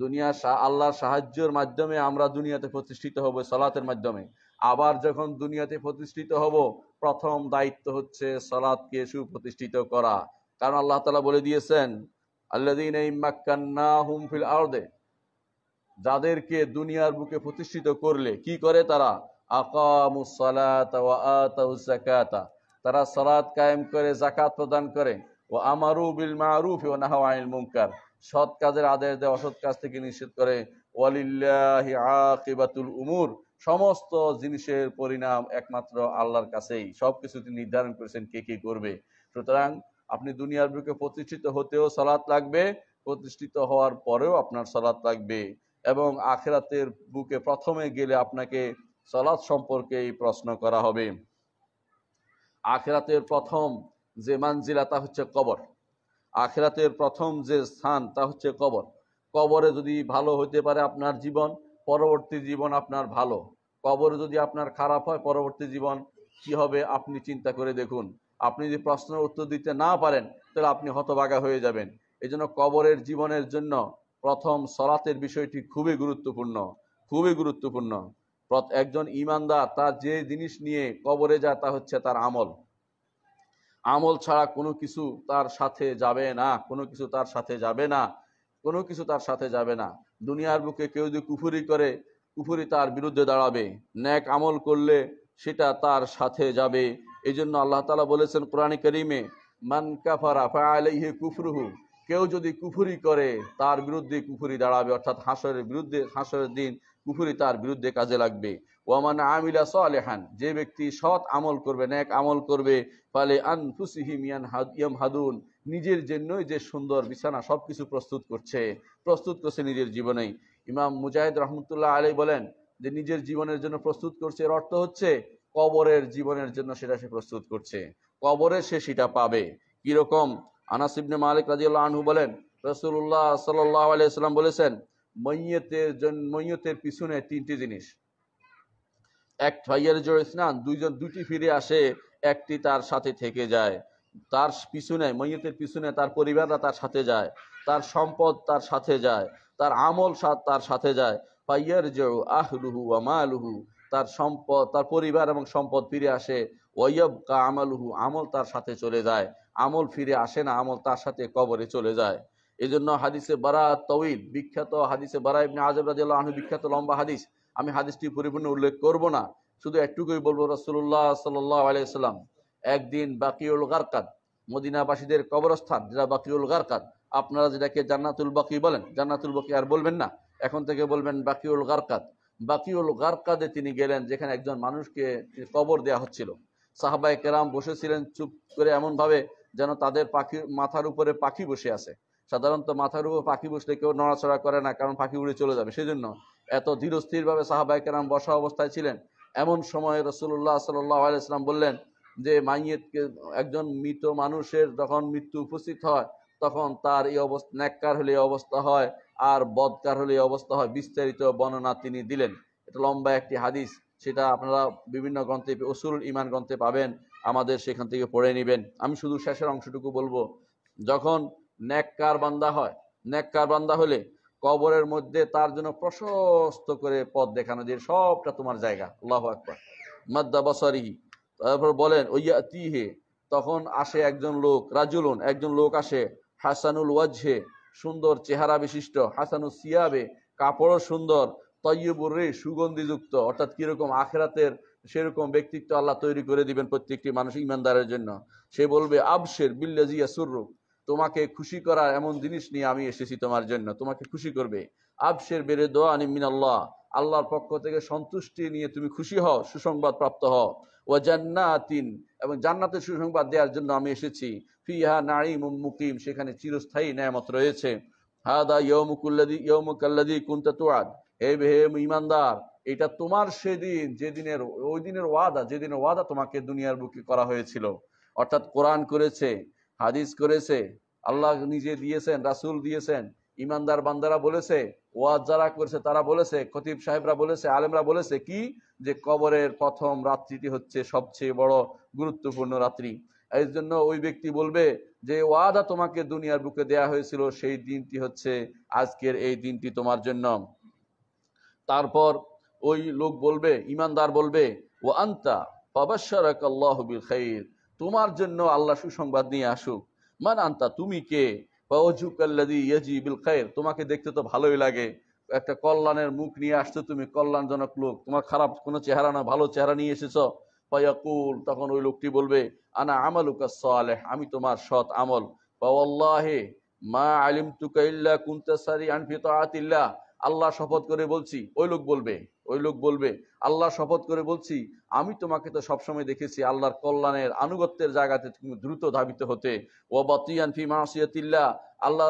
দুনিয়া আল্লাহর সাহায্যের মাধ্যমে আমরা দুনিয়াতে প্রতিষ্ঠিত হব সালাতের মাধ্যমে আবার যখন দুনিয়াতে প্রতিষ্ঠিত হব প্রথম দায়িত্ব হচ্ছে সলাদকে সুপ্রতিষ্ঠিত করা কারণ আল্লাহ তালা বলে দিয়েছেন আল্লাদিন হুমফিল আর্দে যাদেরকে দুনিয়ার বুকে প্রতিষ্ঠিত করলে কি করে তারা আকামুসালাতা তারা সালাত কায়েম করে জাকাত প্রদান করে ও আমারু বিল মারুফ ও নাহাওয়াইল মুঙ্কার সৎ কাজের আদেশ দেয় অসৎ কাজ থেকে নিষেধ করে ওয়ালিল্লাহি আকিবাতুল উমুর সমস্ত জিনিসের পরিণাম একমাত্র আল্লাহর কাছেই সব কিছু তিনি নির্ধারণ করেছেন কে কে করবে সুতরাং আপনি দুনিয়ার বুকে প্রতিষ্ঠিত হতেও সালাত লাগবে প্রতিষ্ঠিত হওয়ার পরেও আপনার সালাত লাগবে এবং আখেরাতের বুকে প্রথমে গেলে আপনাকে সালাত সম্পর্কে এই প্রশ্ন করা হবে আখেরাতের প্রথম যে মানজিলা তা হচ্ছে কবর আখেরাতের প্রথম যে স্থান তা হচ্ছে কবর কবরে যদি ভালো হতে পারে আপনার জীবন পরবর্তী জীবন আপনার ভালো কবরে যদি আপনার খারাপ হয় পরবর্তী জীবন কি হবে আপনি চিন্তা করে দেখুন আপনি যদি প্রশ্নের উত্তর দিতে না পারেন তাহলে আপনি হতবাগা হয়ে যাবেন জন্য কবরের জীবনের জন্য প্রথম সলাতের বিষয়টি খুবই গুরুত্বপূর্ণ খুবই গুরুত্বপূর্ণ একজন ইমানদার তার যে জিনিস নিয়ে কবরে যায় তা হচ্ছে তার আমল আমল ছাড়া কোনো কিছু তার সাথে যাবে না কোনো কিছু তার সাথে যাবে না কোনো কিছু তার সাথে যাবে না দুনিয়ার বুকে কেউ যদি কুফুরি করে কুফুরি তার বিরুদ্ধে দাঁড়াবে ন্যাক আমল করলে সেটা তার সাথে যাবে এই জন্য আল্লাহ তালা বলেছেন কোরআন করিমে মান কাফারা ফায়ালাইহে কুফরুহু কেউ যদি কুফুরি করে তার বিরুদ্ধে কুফুরি দাঁড়াবে অর্থাৎ হাঁসের বিরুদ্ধে হাঁসের দিন কুফুরি তার বিরুদ্ধে কাজে লাগবে ওয়ামান আমিলা সালেহান যে ব্যক্তি সৎ আমল করবে ন্যাক আমল করবে পালে আন ইয়ান ইয়াম হাদুন নিজের জন্যই যে সুন্দর বিছানা সব কিছু প্রস্তুত করছে প্রস্তুত করছে নিজের জীবনেই ইমাম মুজাহিদ রহমতুল্লাহ আলী বলেন যে নিজের জীবনের জন্য প্রস্তুত করছে এর অর্থ হচ্ছে কবরের জীবনের জন্য সেটা সে প্রস্তুত করছে কবরে সে সেটা পাবে কিরকম আনাসিবনে মালিক রাজিউল্লাহ আনহু বলেন রসুল্লাহ সাল্লাহ আলিয়া বলেছেন মৈয়তের জন্য মৈয়তের পিছনে তিনটি জিনিস এক ভাইয়ের জোর স্নান দুইজন দুটি ফিরে আসে একটি তার সাথে থেকে যায় তার পিছনে মৈয়তের পিছনে তার পরিবাররা তার সাথে যায় তার সম্পদ তার সাথে যায় তার আমল তার সাথে যায় পাইয়ার জেউ আহলুহু আমালুহু তার সম্পদ তার পরিবার এবং সম্পদ ফিরে আসে ওয়াইয়ব কা আমালুহু আমল তার সাথে চলে যায় আমল ফিরে আসে না আমল তার সাথে কবরে চলে যায় এজন্য হাদিসে বারা তৌইদ বিখ্যাত হাদিসে বারা ইবনে আজব রাদিয়াল্লাহু আনহু বিখ্যাত লম্বা হাদিস আমি হাদিসটি পরিপূর্ণ উল্লেখ করব না শুধু একটুকুই বলবো রসুল্লাহ সাল্লাহ আলাইসাল্লাম একদিন বাকিউল গারকাত মদিনাবাসীদের কবরস্থান যেটা বাকিউল গারকাত আপনারা যেটাকে জান্নাতুল বাকি বলেন জান্নাতুল বাকি আর বলবেন না এখন থেকে বলবেন বাকিউল গারকাত বাকিউল গারকাদে তিনি গেলেন যেখানে একজন মানুষকে কবর দেয়া হচ্ছিল সাহাবাই কেরাম বসেছিলেন চুপ করে এমনভাবে যেন তাদের পাখি মাথার উপরে পাখি বসে আছে সাধারণত মাথার উপর পাখি বসলে কেউ নড়াচড়া করে না কারণ পাখি উড়ে চলে যাবে সেই জন্য এত ধীরস্থিরভাবে সাহাবাহিকেরাম বসা অবস্থায় ছিলেন এমন সময় রসুল্লাহ সাল্লাহ আলাইসলাম বললেন যে মাইয়েতকে একজন মৃত মানুষের যখন মৃত্যু উপস্থিত হয় তখন তার এই অবস্থা ন্যাক্কার হলে অবস্থা হয় আর বদকার হলে অবস্থা হয় বিস্তারিত বর্ণনা তিনি দিলেন এটা লম্বা একটি হাদিস সেটা আপনারা বিভিন্ন গ্রন্থে অসুল ইমান গ্রন্থে পাবেন আমাদের সেখান থেকে পড়ে নেবেন আমি শুধু শেষের অংশটুকু বলবো যখন ন্যাক্কার বান্দা হয় ন্যাক্কার বান্দা হলে কবরের মধ্যে তার জন্য প্রশস্ত করে পথ দেখানো যে সবটা তোমার জায়গা আল্লাহ আকবর মাদ্দা বসারি তারপর বলেন ওইয়া তিহে তখন আসে একজন লোক রাজুলুন একজন লোক আসে হাসানুল ওয়াজহে সুন্দর চেহারা বিশিষ্ট হাসানুল সিয়াবে কাপড়ও সুন্দর তৈবুর রে সুগন্ধিযুক্ত অর্থাৎ কীরকম আখেরাতের সেরকম ব্যক্তিত্ব আল্লাহ তৈরি করে দিবেন প্রত্যেকটি মানুষ ইমানদারের জন্য সে বলবে আবশের বিল্লাজিয়া সুররুক তোমাকে খুশি করার এমন জিনিস নিয়ে আমি এসেছি তোমার জন্য তোমাকে খুশি করবে আবশের বেড়ে দোয়া আনি মিনাল্লাহ আল্লাহর পক্ষ থেকে সন্তুষ্টি নিয়ে তুমি খুশি হও সুসংবাদ প্রাপ্ত হও ও জান্নাতিন এবং জান্নাতের সুসংবাদ দেওয়ার জন্য আমি এসেছি ফিহা নারী মুকিম সেখানে চিরস্থায়ী ন্যায়ামত রয়েছে হাদা ইয়মুকুল্লাদি ইয়মুকাল্লাদি কুন্তা তুয়াদ হে হে ইমানদার এটা তোমার সেদিন যেদিনের ওই দিনের ওয়াদা যেদিনের ওয়াদা তোমাকে দুনিয়ার বুকে করা হয়েছিল অর্থাৎ কোরআন করেছে হাদিস করেছে আল্লাহ নিজে দিয়েছেন রাসুল দিয়েছেন ইমানদার বান্দারা বলেছে ওয়াজ যারা করেছে তারা বলেছে খতিব সাহেবরা বলেছে আলেমরা বলেছে কি যে কবরের প্রথম রাত্রিটি হচ্ছে সবচেয়ে বড় গুরুত্বপূর্ণ রাত্রি এর জন্য ওই ব্যক্তি বলবে যে ওয়াদা তোমাকে দুনিয়ার বুকে দেয়া হয়েছিল সেই দিনটি হচ্ছে আজকের এই দিনটি তোমার জন্য তারপর ওই লোক বলবে ইমানদার বলবে ও আন্তা পাবাসারাক আল্লাহ বিল খাইর তোমার জন্য আল্লাহ সুসংবাদ নিয়ে আসুক মান আন্তা তুমি কে তোমাকে দেখতে তো ভালোই লাগে একটা কল্যাণের মুখ নিয়ে আসছো তুমি কল্যাণজনক লোক তোমার খারাপ কোনো চেহারা না ভালো চেহারা নিয়ে এসেছ পায়াকুল তখন ওই লোকটি বলবে আনা আমালুকা সালেহ আমি তোমার সৎ আমল বা মা আলিম তুকাইল্লা কুন্তাসারি আনফিত আতিল্লা আল্লাহ শপথ করে বলছি ওই লোক বলবে ওই লোক বলবে আল্লাহ শপথ করে বলছি আমি তোমাকে তো সবসময় দেখেছি আল্লাহর কল্যাণের আনুগত্যের জায়গাতে তুমি দ্রুত ধাবিত হতে ও বাতিয়ান ফি মাসিয়াতিল্লা আল্লাহ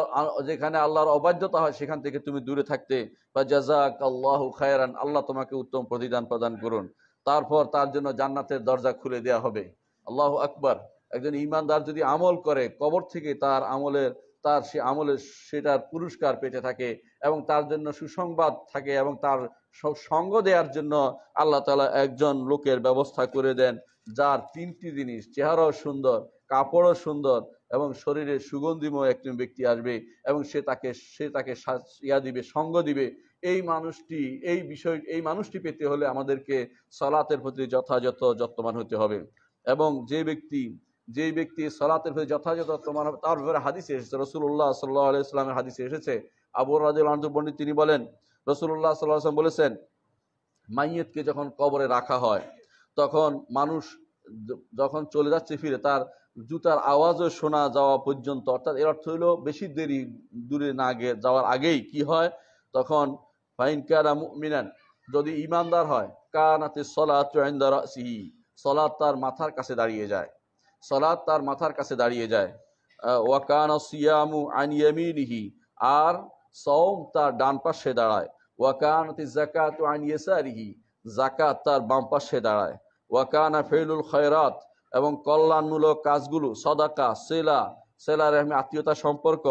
যেখানে আল্লাহর অবাধ্যতা হয় সেখান থেকে তুমি দূরে থাকতে বা জাজাক আল্লাহ খায়রান আল্লাহ তোমাকে উত্তম প্রতিদান প্রদান করুন তারপর তার জন্য জান্নাতের দরজা খুলে দেয়া হবে আল্লাহ আকবার একজন ইমানদার যদি আমল করে কবর থেকে তার আমলের তার সে আমলে সেটার পুরস্কার পেতে থাকে এবং তার জন্য সুসংবাদ থাকে এবং তার সঙ্গ দেওয়ার জন্য আল্লাহ তালা একজন লোকের ব্যবস্থা করে দেন যার তিনটি জিনিস চেহারাও সুন্দর কাপড়ও সুন্দর এবং শরীরে সুগন্ধিময় একজন ব্যক্তি আসবে এবং সে তাকে সে তাকে ইয়া দিবে সঙ্গ দিবে এই মানুষটি এই বিষয় এই মানুষটি পেতে হলে আমাদেরকে সলাতের প্রতি যথাযথ যত্নবান হতে হবে এবং যে ব্যক্তি যেই ব্যক্তি সলাতের ভিতরে যথাযথ তোমার তার ব্যাপারে হাদিসে এসেছে রসুল্লাহ সাল্লাহ ইসলামের হাদিসে এসেছে আবুর রাজুল আনন্দ পন্ডিত তিনি বলেন রসুল্লাহ সাল্লাহ আসলাম বলেছেন মাইয়েতকে যখন কবরে রাখা হয় তখন মানুষ যখন চলে যাচ্ছে ফিরে তার জুতার আওয়াজও শোনা যাওয়া পর্যন্ত অর্থাৎ এর অর্থ হলো বেশি দেরি দূরে না যাওয়ার আগেই কি হয় তখন ফাইন কারা মিনান যদি ইমানদার হয় কানাতে সলাত সলা তার মাথার কাছে দাঁড়িয়ে যায় সালাদ তার মাথার কাছে দাঁড়িয়ে যায় ওয়াকান সিয়ামু আনিয়ামিনিহি আর সওম তার ডান পাশে দাঁড়ায় ওয়াকান জাকাত আনিয়েসারিহি জাকাত তার বাম পাশে দাঁড়ায় ওয়াকানা ফেলুল খয়রাত এবং কল্যাণমূলক কাজগুলো সদাকা সেলা সেলা রেহমে আত্মীয়তা সম্পর্ক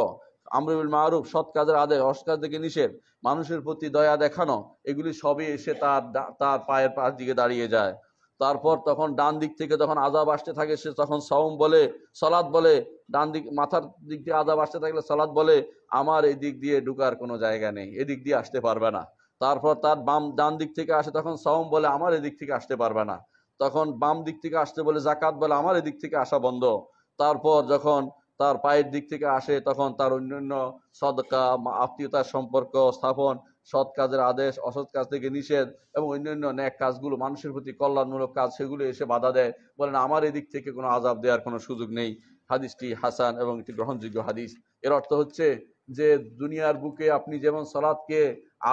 আমরুল মারুফ সৎ কাজের আদেশ অস কাজ থেকে নিষেধ মানুষের প্রতি দয়া দেখানো এগুলি সবই এসে তার তার পায়ের পাশ দিকে দাঁড়িয়ে যায় তারপর তখন ডান দিক থেকে যখন আজাব আসতে থাকে সে তখন সাউম বলে সলাদ বলে ডান দিক মাথার দিক দিয়ে আজাব আসতে থাকলে সলাদ বলে আমার এই দিক দিয়ে ঢুকার কোনো জায়গা নেই এদিক দিয়ে আসতে পারবে না তারপর তার বাম ডান দিক থেকে আসে তখন সাউম বলে আমার এদিক থেকে আসতে পারবে না তখন বাম দিক থেকে আসতে বলে জাকাত বলে আমার এদিক থেকে আসা বন্ধ তারপর যখন তার পায়ের দিক থেকে আসে তখন তার অন্যান্য সদকা আত্মীয়তার সম্পর্ক স্থাপন সৎ কাজের আদেশ অসৎ কাজ থেকে নিষেধ এবং অন্যান্য ন্যাক কাজগুলো মানুষের প্রতি কল্যাণমূলক কাজ সেগুলো এসে বাধা দেয় বলেন আমার এদিক থেকে কোনো আজাব দেওয়ার কোনো সুযোগ নেই হাদিসটি হাসান এবং একটি গ্রহণযোগ্য হাদিস এর অর্থ হচ্ছে যে দুনিয়ার বুকে আপনি যেমন সলাদকে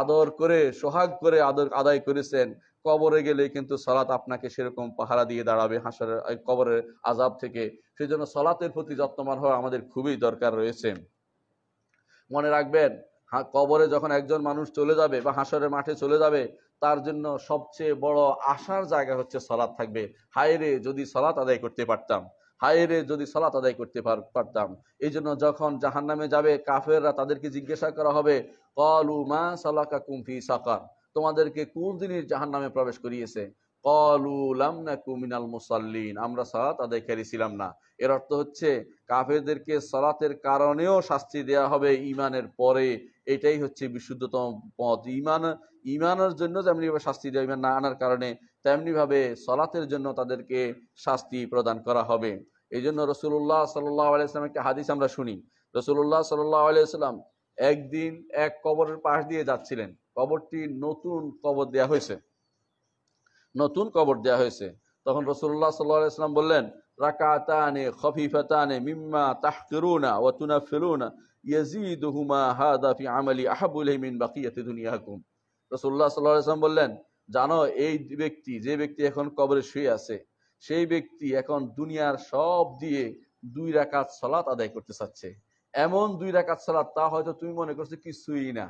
আদর করে সোহাগ করে আদর আদায় করেছেন কবরে গেলে কিন্তু সলাৎ আপনাকে সেরকম পাহারা দিয়ে দাঁড়াবে হাসার কবরের আজাব থেকে সেই জন্য সলাতের প্রতি যত্নবান হওয়া আমাদের খুবই দরকার রয়েছে মনে রাখবেন কবরে যখন একজন মানুষ চলে যাবে বা হাসরের মাঠে চলে যাবে তার জন্য সবচেয়ে বড় আশার জায়গা হচ্ছে সলাৎ থাকবে হায়রে যদি সলাৎ আদায় করতে পারতাম হায়রে যদি সলাৎ আদায় করতে পারতাম এই জন্য যখন জাহান নামে যাবে কাফেররা তাদেরকে জিজ্ঞাসা করা হবে কলু মা সলাকা কুমফি সাকার তোমাদেরকে কোন জিনিস জাহান নামে প্রবেশ করিয়েছে কলু না কুমিনাল মুসাল্লিন আমরা সলাৎ আদায়কারী ছিলাম না এর অর্থ হচ্ছে কাফেরদেরকে সলাতের কারণেও শাস্তি দেয়া হবে ইমানের পরে এটাই হচ্ছে বিশুদ্ধতম পথ ইমান ইমানের জন্য যেমনিভাবে শাস্তি দেওয়া ইমান না আনার কারণে তেমনিভাবে সলাতের জন্য তাদেরকে শাস্তি প্রদান করা হবে এই জন্য রসুল্লাহ সাল্লাহ একটা হাদিস আমরা শুনি রসুল্লাহ সাল্লাহ একদিন এক কবরের পাশ দিয়ে যাচ্ছিলেন কবরটি নতুন কবর দেয়া হয়েছে নতুন কবর দেয়া হয়েছে তখন রসুল্লাহ সাল্লাহ সাল্লাম বললেন রাকাতানে খফিফাতানে মিম্মা তাহকিরুনা আমালি দুনিয়াকুম সাল্লাম বললেন জানো এই ব্যক্তি যে ব্যক্তি এখন কবরে শুয়ে আছে সেই ব্যক্তি এখন দুনিয়ার সব দিয়ে দুই রাকাত সলাত আদায় করতে চাচ্ছে এমন দুই রাকাত সলাত তা হয়তো তুমি মনে করছো কিছুই না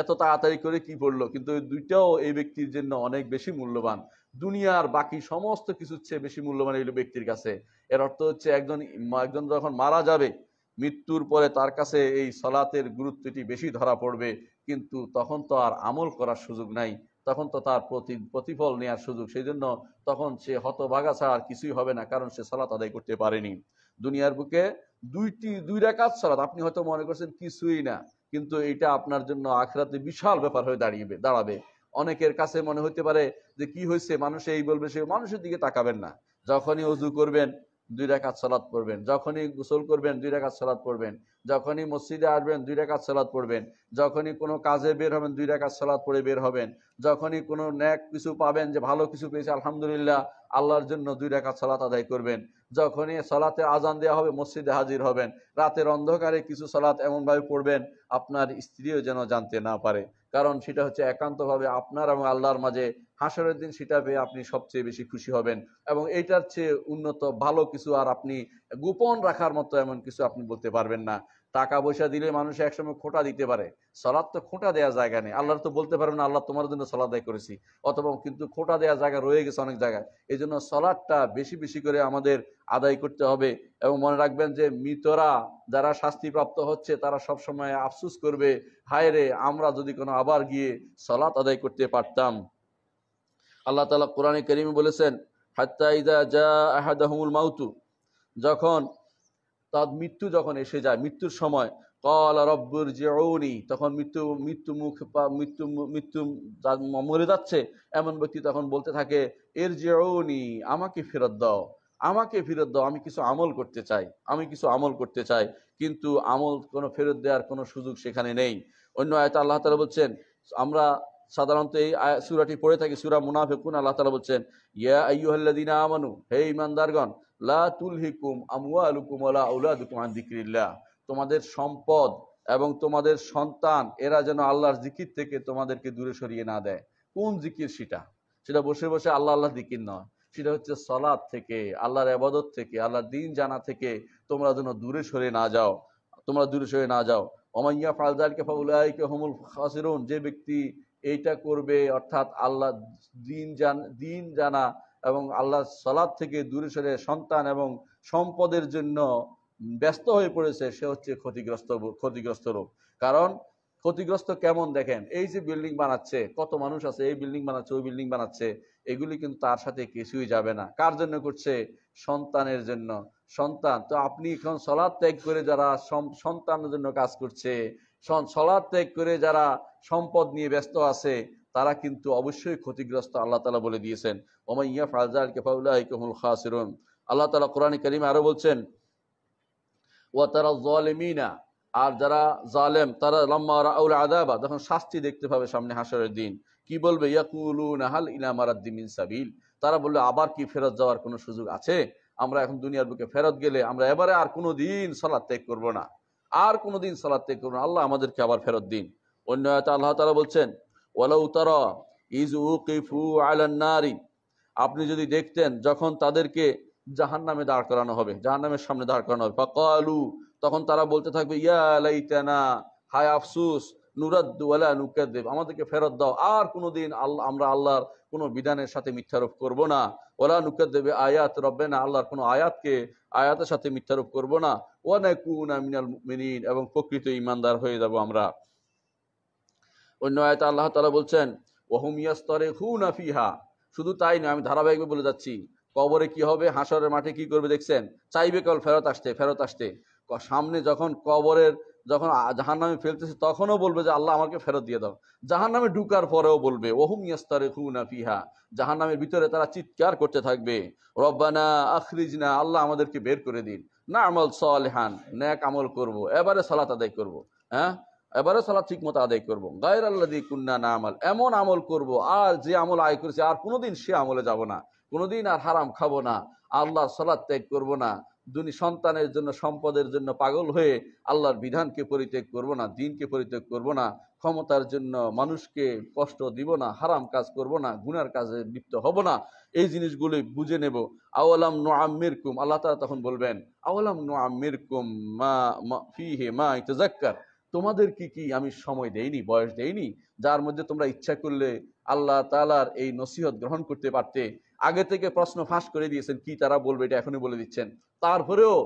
এত তাড়াতাড়ি করে কি পড়লো কিন্তু দুইটাও এই ব্যক্তির জন্য অনেক বেশি মূল্যবান দুনিয়ার বাকি সমস্ত কিছুর চেয়ে বেশি মূল্যবান এগুলো ব্যক্তির কাছে এর অর্থ হচ্ছে একজন একজন যখন মারা যাবে মৃত্যুর পরে তার কাছে এই সলাতের গুরুত্বটি বেশি ধরা পড়বে কিন্তু তখন তো আর আমল করার সুযোগ নাই তখন তো তার প্রতি প্রতিফল নেওয়ার সুযোগ সেই জন্য তখন সে হতভাগা ছাড়া আর কিছুই হবে না কারণ সে সলাত আদায় করতে পারেনি দুনিয়ার বুকে দুইটি দুই রাকাত সলাত আপনি হয়তো মনে করছেন কিছুই না কিন্তু এটা আপনার জন্য আখরাতে বিশাল ব্যাপার হয়ে দাঁড়িয়ে দাঁড়াবে অনেকের কাছে মনে হতে পারে যে কি হয়েছে মানুষ এই বলবে সে মানুষের দিকে তাকাবেন না যখনই অজু করবেন দুই রাকাত সলাদ পড়বেন যখনই গোসল করবেন দুই রাকাত সলাদ পড়বেন যখনই মসজিদে আসবেন দুই রাকাত সলাদ পড়বেন যখনই কোনো কাজে বের হবেন দুই রাকাত সলাদ পড়ে বের হবেন যখনই কোনো ন্যাক কিছু পাবেন যে ভালো কিছু পেয়েছে আলহামদুলিল্লাহ আল্লাহর জন্য দুই রাকাত সালাত আদায় করবেন যখনই সলাতে আজান দেওয়া হবে মসজিদে হাজির হবেন রাতের অন্ধকারে কিছু সালাত এমনভাবে পড়বেন আপনার স্ত্রীও যেন জানতে না পারে কারণ সেটা হচ্ছে একান্তভাবে আপনার এবং আল্লাহর মাঝে হাসরের দিন সেটা পেয়ে আপনি সবচেয়ে বেশি খুশি হবেন এবং এইটার চেয়ে উন্নত ভালো কিছু আর আপনি গোপন রাখার মতো এমন কিছু আপনি বলতে পারবেন না টাকা পয়সা দিলে মানুষ একসময় খোঁটা দিতে পারে সলাদ তো খোঁটা দেওয়া জায়গা নেই আল্লাহ তো বলতে পারবেন আল্লাহ তোমার জন্য আয় করেছি অথবা কিন্তু খোঁটা দেওয়া জায়গা রয়ে গেছে অনেক জায়গায় এই জন্য সলাদটা বেশি বেশি করে আমাদের আদায় করতে হবে এবং মনে রাখবেন যে মৃতরা যারা শাস্তিপ্রাপ্ত হচ্ছে তারা সবসময় আফসুস করবে হায় রে আমরা যদি কোনো আবার গিয়ে সলাৎ আদায় করতে পারতাম আল্লাহ তালা কোরআনে করিমি বলেছেন হাত্তা ইদা যা আহাদ মাউতু যখন তার মৃত্যু যখন এসে যায় মৃত্যুর সময় কল যে অনি তখন মৃত্যু মৃত্যু মুখ মৃত্যু মৃত্যু মরে যাচ্ছে এমন ব্যক্তি তখন বলতে থাকে এর যে অনি আমাকে ফেরত দাও আমাকে ফেরত দাও আমি কিছু আমল করতে চাই আমি কিছু আমল করতে চাই কিন্তু আমল কোনো ফেরত দেওয়ার কোনো সুযোগ সেখানে নেই অন্য আয়ত আল্লাহ তালা বলছেন আমরা সাধারণত এই সুরাটি পড়ে থাকি সুরা মুনাফেকুন আল্লাহ তালা বলছেন ইয়া আইয়ুহাল্লাদিনা আমানু হে ইমানদারগণ তোমাদের সম্পদ এবং তোমাদের সন্তান এরা যেন আল্লাহর জিকির থেকে তোমাদেরকে দূরে সরিয়ে না দেয় কোন জিকির সেটা সেটা বসে বসে আল্লাহ আল্লাহ জিকির নয় সেটা হচ্ছে সলাদ থেকে আল্লাহর আবাদত থেকে আল্লাহর দিন জানা থেকে তোমরা যেন দূরে সরে না যাও তোমরা দূরে সরে না যাও অমাইয়া ফালদারকে ফাউলাইকে হমুল খাসিরুন যে ব্যক্তি এইটা করবে অর্থাৎ আল্লাহ দিন জান দিন জানা এবং আল্লাহ সলাদ থেকে দূরে সরে সন্তান এবং সম্পদের জন্য ব্যস্ত হয়ে পড়েছে সে হচ্ছে ক্ষতিগ্রস্ত ক্ষতিগ্রস্ত রোগ কারণ ক্ষতিগ্রস্ত কেমন দেখেন এই যে বিল্ডিং বানাচ্ছে কত মানুষ আছে এই বিল্ডিং বানাচ্ছে ওই বিল্ডিং বানাচ্ছে এগুলি কিন্তু তার সাথে কিছুই যাবে না কার জন্য করছে সন্তানের জন্য সন্তান তো আপনি এখন সলাদ ত্যাগ করে যারা সন্তানের জন্য কাজ করছে সলাদ ত্যাগ করে যারা সম্পদ নিয়ে ব্যস্ত আছে তারা কিন্তু অবশ্যই ক্ষতিগ্রস্ত আল্লাহ তালা বলে দিয়েছেন ওমাই ইয়া ফাজাল কেফাউল্লাহ কেমুল খাসিরুন আল্লাহ তালা কোরআন করিমে আরও বলছেন ও তারা জলেমিনা আর যারা জালেম তারা লম্বা আউল আদাবা যখন শাস্তি দেখতে পাবে সামনে হাসরের দিন কি বলবে ইয়াকুলু নাহাল ইনামারাদ্দিমিন সাবিল তারা বললো আবার কি ফেরত যাওয়ার কোনো সুযোগ আছে আমরা এখন দুনিয়ার বুকে ফেরত গেলে আমরা এবারে আর কোনো দিন সলাদ ত্যাগ করবো না আর কোনো দিন সলাদ ত্যাগ করবো না আল্লাহ আমাদেরকে আবার ফেরত দিন অন্য আল্লাহ তালা বলছেন ওয়ালাউ তারা ইজ উকিফু আলান্নারি আপনি যদি দেখতেন যখন তাদেরকে জাহান নামে দাঁড় করানো হবে জাহান নামের সামনে দাঁড় করানো হবে তখন তারা বলতে থাকবে ইয়া হায় আফসুস আমাদেরকে ফেরত দাও আর কোনো দিন আল্লাহ আমরা আল্লাহর কোনো বিধানের সাথে মিথ্যারোপ করব না ওলা দেবে আয়াত রব্বে না আল্লাহর কোনো আয়াতকে আয়াতের সাথে মিথ্যারোপ করব না ওয়ানাকুনা মিনাল মিনিন এবং প্রকৃত ইমানদার হয়ে যাব আমরা অন্য আয়তা আল্লাহ তালা বলছেন ওহমিয়া স্তরে হু নাফিহা শুধু তাই নয় আমি ধারাবাহিকভাবে বলে যাচ্ছি কবরে কি হবে হাসরের মাঠে কি করবে দেখছেন চাইবে কল ফেরত আসতে ফেরত আসতে সামনে যখন কবরের যখন জাহান নামে ফেলতেছে তখনও বলবে যে আল্লাহ আমাকে ফেরত দিয়ে দাও জাহান নামে ঢুকার পরেও বলবে ওহুম ইয়াস্তারে খুনা ফিহা জাহান নামের ভিতরে তারা চিৎকার করতে থাকবে রব্বানা আখরিজনা আল্লাহ আমাদেরকে বের করে দিন না আমল সালেহান ন্যাক আমল করব এবারে সালাত আদায় করব হ্যাঁ এবারে সালা ঠিক মতো আদায় করবো গায়ের আল্লাহ দি কুন্না না আমল এমন আমল করব আর যে আমল আয় করছে আর কোনোদিন সে আমলে যাব না কোনোদিন আর হারাম খাবো না আল্লাহর সলাদ ত্যাগ করব না দুনি সন্তানের জন্য সম্পদের জন্য পাগল হয়ে আল্লাহর বিধানকে পরিত্যাগ করব না দিনকে পরিত্যাগ করব না ক্ষমতার জন্য মানুষকে কষ্ট দিব না হারাম কাজ করব না গুনার কাজে লিপ্ত হব না এই জিনিসগুলি বুঝে নেব আওয়ালাম নো আম্মিরকুম আল্লাহ তারা তখন বলবেন আওয়ালাম নো আম্মিরকুম মা ফি হে মা ইতজাক্কার তোমাদের কি কি আমি সময় দেইনি বয়স দেইনি যার মধ্যে তোমরা ইচ্ছা করলে আল্লাহ তালার এই নসিহত গ্রহণ করতে পারতে আগে থেকে প্রশ্ন ফাঁস করে দিয়েছেন কি তারা বলবে এটা এখনই বলে দিচ্ছেন তারপরেও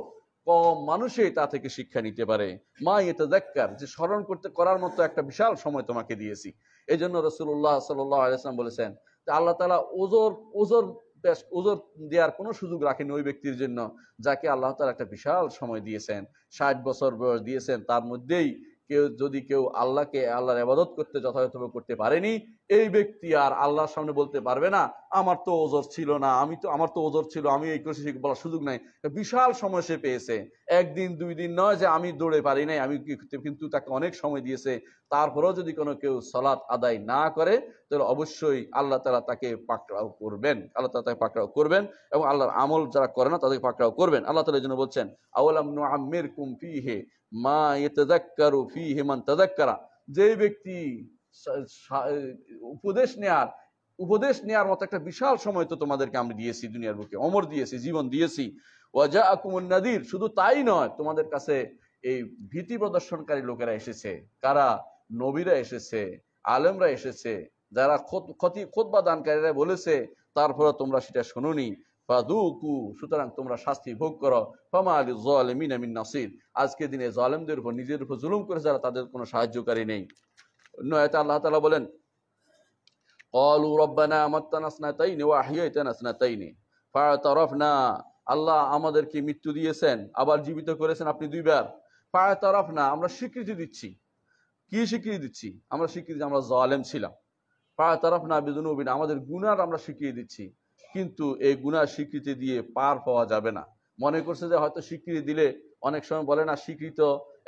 কম মানুষে তা থেকে শিক্ষা নিতে পারে মা এটা দেখার যে স্মরণ করতে করার মতো একটা বিশাল সময় তোমাকে দিয়েছি এই জন্য রসুল্লাহ সাল্লাম বলেছেন আল্লাহ তালা ওজোর ওজোর ব্যাস ওজোর দেওয়ার কোনো সুযোগ রাখেনি ওই ব্যক্তির জন্য যাকে আল্লাহ তালা একটা বিশাল সময় দিয়েছেন ষাট বছর বয়স দিয়েছেন তার মধ্যেই কেউ যদি কেউ আল্লাহকে আল্লাহর আবাদত করতে যথাযথভাবে করতে পারেনি এই ব্যক্তি আর আল্লাহর সামনে বলতে পারবে না আমার তো ওজোর ছিল না আমি তো আমার তো ওজোর ছিল আমি এই করেছি বলার সুযোগ নাই বিশাল সময় সে পেয়েছে একদিন দুই দিন নয় যে আমি দৌড়ে পারি নাই আমি কিন্তু তাকে অনেক সময় দিয়েছে তারপরেও যদি কোনো কেউ সলাৎ আদায় না করে তাহলে অবশ্যই আল্লাহ তালা তাকে পাকড়াও করবেন আল্লাহ তালা তাকে পাকড়াও করবেন এবং আল্লাহর আমল যারা করে না তাদেরকে পাকড়াও করবেন আল্লাহ তালা জন্য বলছেন আউলাম নো আমের কুমফি হে মা ইয়েজাক্কারু ফি হিমান তাজাক্কারা যে ব্যক্তি উপদেশ নেয়ার উপদেশ নেয়ার মতো একটা বিশাল সময় তো তোমাদেরকে আমি দিয়েছি দুনিয়ার বুকে অমর দিয়েছি জীবন দিয়েছি ওয়াজা আকুমুন নাদির শুধু তাই নয় তোমাদের কাছে এই ভীতি প্রদর্শনকারী লোকেরা এসেছে কারা নবীরা এসেছে আলেমরা এসেছে যারা ক্ষতি খোদবা দানকারীরা বলেছে তারপরে তোমরা সেটা শুনুনি ফাদুকু সুতরাং তোমরা শাস্তি ভোগ করো ফমা আলী জলেমিন আমিন নাসির আজকে দিনে জলেমদের উপর নিজের উপর জুলুম করে যারা তাদের কোনো সাহায্যকারী নেই নয়তা আল্লাহ তালা বলেন কলু রব্বানা আমাত্তানাসনা তাইনি ও আহিয়াইতানাসনা তাইনি ফা তরফনা আল্লাহ আমাদেরকে মৃত্যু দিয়েছেন আবার জীবিত করেছেন আপনি দুইবার পায় তরফ না আমরা স্বীকৃতি দিচ্ছি কি স্বীকৃতি দিচ্ছি আমরা স্বীকৃতি আমরা জলেম ছিলাম পায় তরফ না বেদনুবিন আমাদের গুনার আমরা স্বীকৃতি দিচ্ছি কিন্তু এই গুণা স্বীকৃতি দিয়ে পার পাওয়া যাবে না মনে করছে যে হয়তো স্বীকৃতি দিলে অনেক সময় বলে না স্বীকৃত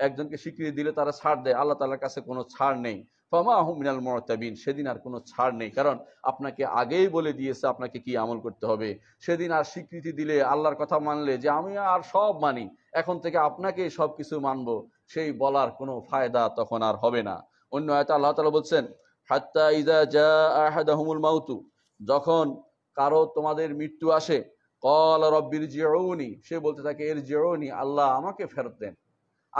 একজনকে স্বীকৃতি দিলে তারা ছাড় দেয় আল্লাহ তালার কাছে কোনো ছাড় নেই ফমা আহমিনাল মরতাবিন সেদিন আর কোনো ছাড় নেই কারণ আপনাকে আগেই বলে দিয়েছে আপনাকে কি আমল করতে হবে সেদিন আর স্বীকৃতি দিলে আল্লাহর কথা মানলে যে আমি আর সব মানি এখন থেকে আপনাকেই সব কিছু মানব সেই বলার কোনো ফায়দা তখন আর হবে না অন্য আয়তা আল্লাহ তালা বলছেন হাত্তা ইদা যা আহাদাহমুল মাউতু যখন কারো তোমাদের মৃত্যু আসে কল রব্বির জিয়নি সে বলতে থাকে এর জিয়নি আল্লাহ আমাকে ফেরত দেন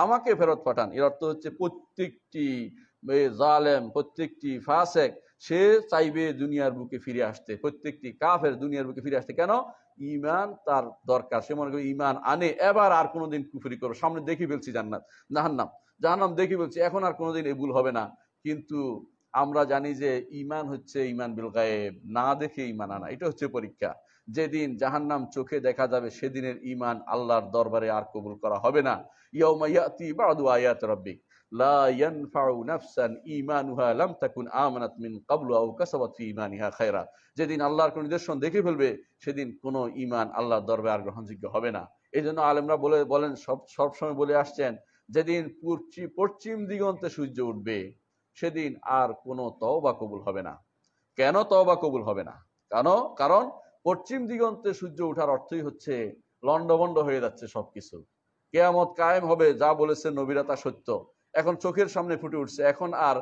আমাকে ফেরত পাঠান এর অর্থ হচ্ছে প্রত্যেকটি জালেম প্রত্যেকটি ফাসেক সে চাইবে দুনিয়ার বুকে ফিরে আসতে প্রত্যেকটি কাফের দুনিয়ার বুকে ফিরে আসতে কেন ইমান তার দরকার সে মনে করি ইমান আনে এবার আর কোনোদিন কুফুরি করো সামনে দেখি ফেলছি জান্নাত জাহান্নাম জাহান্নাম দেখি ফেলছি এখন আর কোনোদিন এ ভুল হবে না কিন্তু আমরা জানি যে ইমান হচ্ছে ইমান বিল গায়েব না দেখে ইমান আনা এটা হচ্ছে পরীক্ষা যেদিন নাম চোখে দেখা যাবে সেদিনের ইমান আল্লাহর দরবারে আর কবুল করা হবে না ইয়াউমাইয়াতি বাদু আয়াত রব্বিক তাকুন যেদিন আল্লাহর কোন নিদর্শন দেখে ফেলবে সেদিন কোনো ঈমান আল্লাহর দরবারে আর গ্রহণযোগ্য হবে না এই জন্য আলেমরা বলে বলেন সব সবসময় বলে আসছেন যেদিন পশ্চিম দিগন্তে সূর্য উঠবে সেদিন আর কোনো তওবা কবুল হবে না কেন তওবা কবুল হবে না কেন কারণ পশ্চিম দিগন্তে সূর্য ওঠার অর্থই হচ্ছে লন্ডভন্ড হয়ে যাচ্ছে সবকিছু কেয়ামত কায়েম হবে যা বলেছে নবীরা তা সত্য এখন চোখের সামনে ফুটে উঠছে এখন আর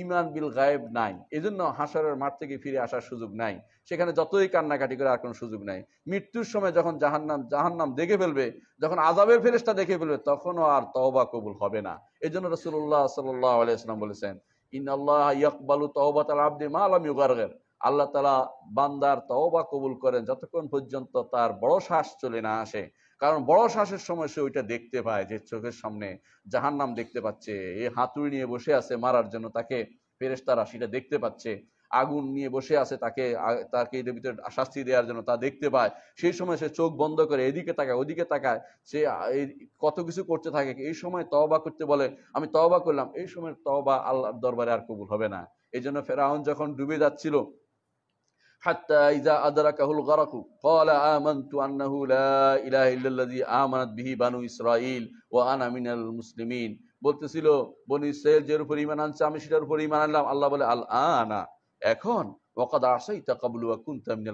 ইমান বিল গায়েব নাই জন্য হাসারের মাঠ থেকে ফিরে আসার সুযোগ নাই সেখানে যতই কান্নাকাটি করে আর কোনো সুযোগ নাই মৃত্যুর সময় যখন জাহান্নাম জাহান্নাম দেখে ফেলবে যখন আজাবের ফেরেস্তা দেখে ফেলবে তখনও আর তওবা কবুল হবে না এই জন্য রসুল্লাহ সাল্লাহ বলেছেন ইন আল্লাহ ইয়াকবালু তওবা তালা আব্দি মা আলম ইউগারগের আল্লাহ তালা বান্দার তওবা কবুল করেন যতক্ষণ পর্যন্ত তার বড় শ্বাস চলে না আসে কারণ বড় শ্বাসের সময় সে ওইটা দেখতে পায় যে চোখের সামনে জাহার নাম দেখতে পাচ্ছে এ হাতুড়ি নিয়ে বসে আছে মারার জন্য তাকে ফেরেস্তারা সেটা দেখতে পাচ্ছে আগুন নিয়ে বসে আছে তাকে তাকে এদের ভিতরে শাস্তি দেওয়ার জন্য তা দেখতে পায় সেই সময় সে চোখ বন্ধ করে এদিকে তাকায় ওদিকে তাকায় সে কত কিছু করতে থাকে এই সময় তবা করতে বলে আমি তবা করলাম এই সময় তওবা আল্লাহর দরবারে আর কবুল হবে না এই জন্য ফেরাউন যখন ডুবে যাচ্ছিল حتى إذا أدركه الغرق قال آمنت أنه لا إله إلا الذي آمنت به بنو إسرائيل وأنا من المسلمين বলতেছিল বনু ইসরায়েল যের উপর ইমান আনছে আমি সেটার উপর ইমান আনলাম আল্লাহ বলে আল আনা এখন ওকাদ আসা ইতা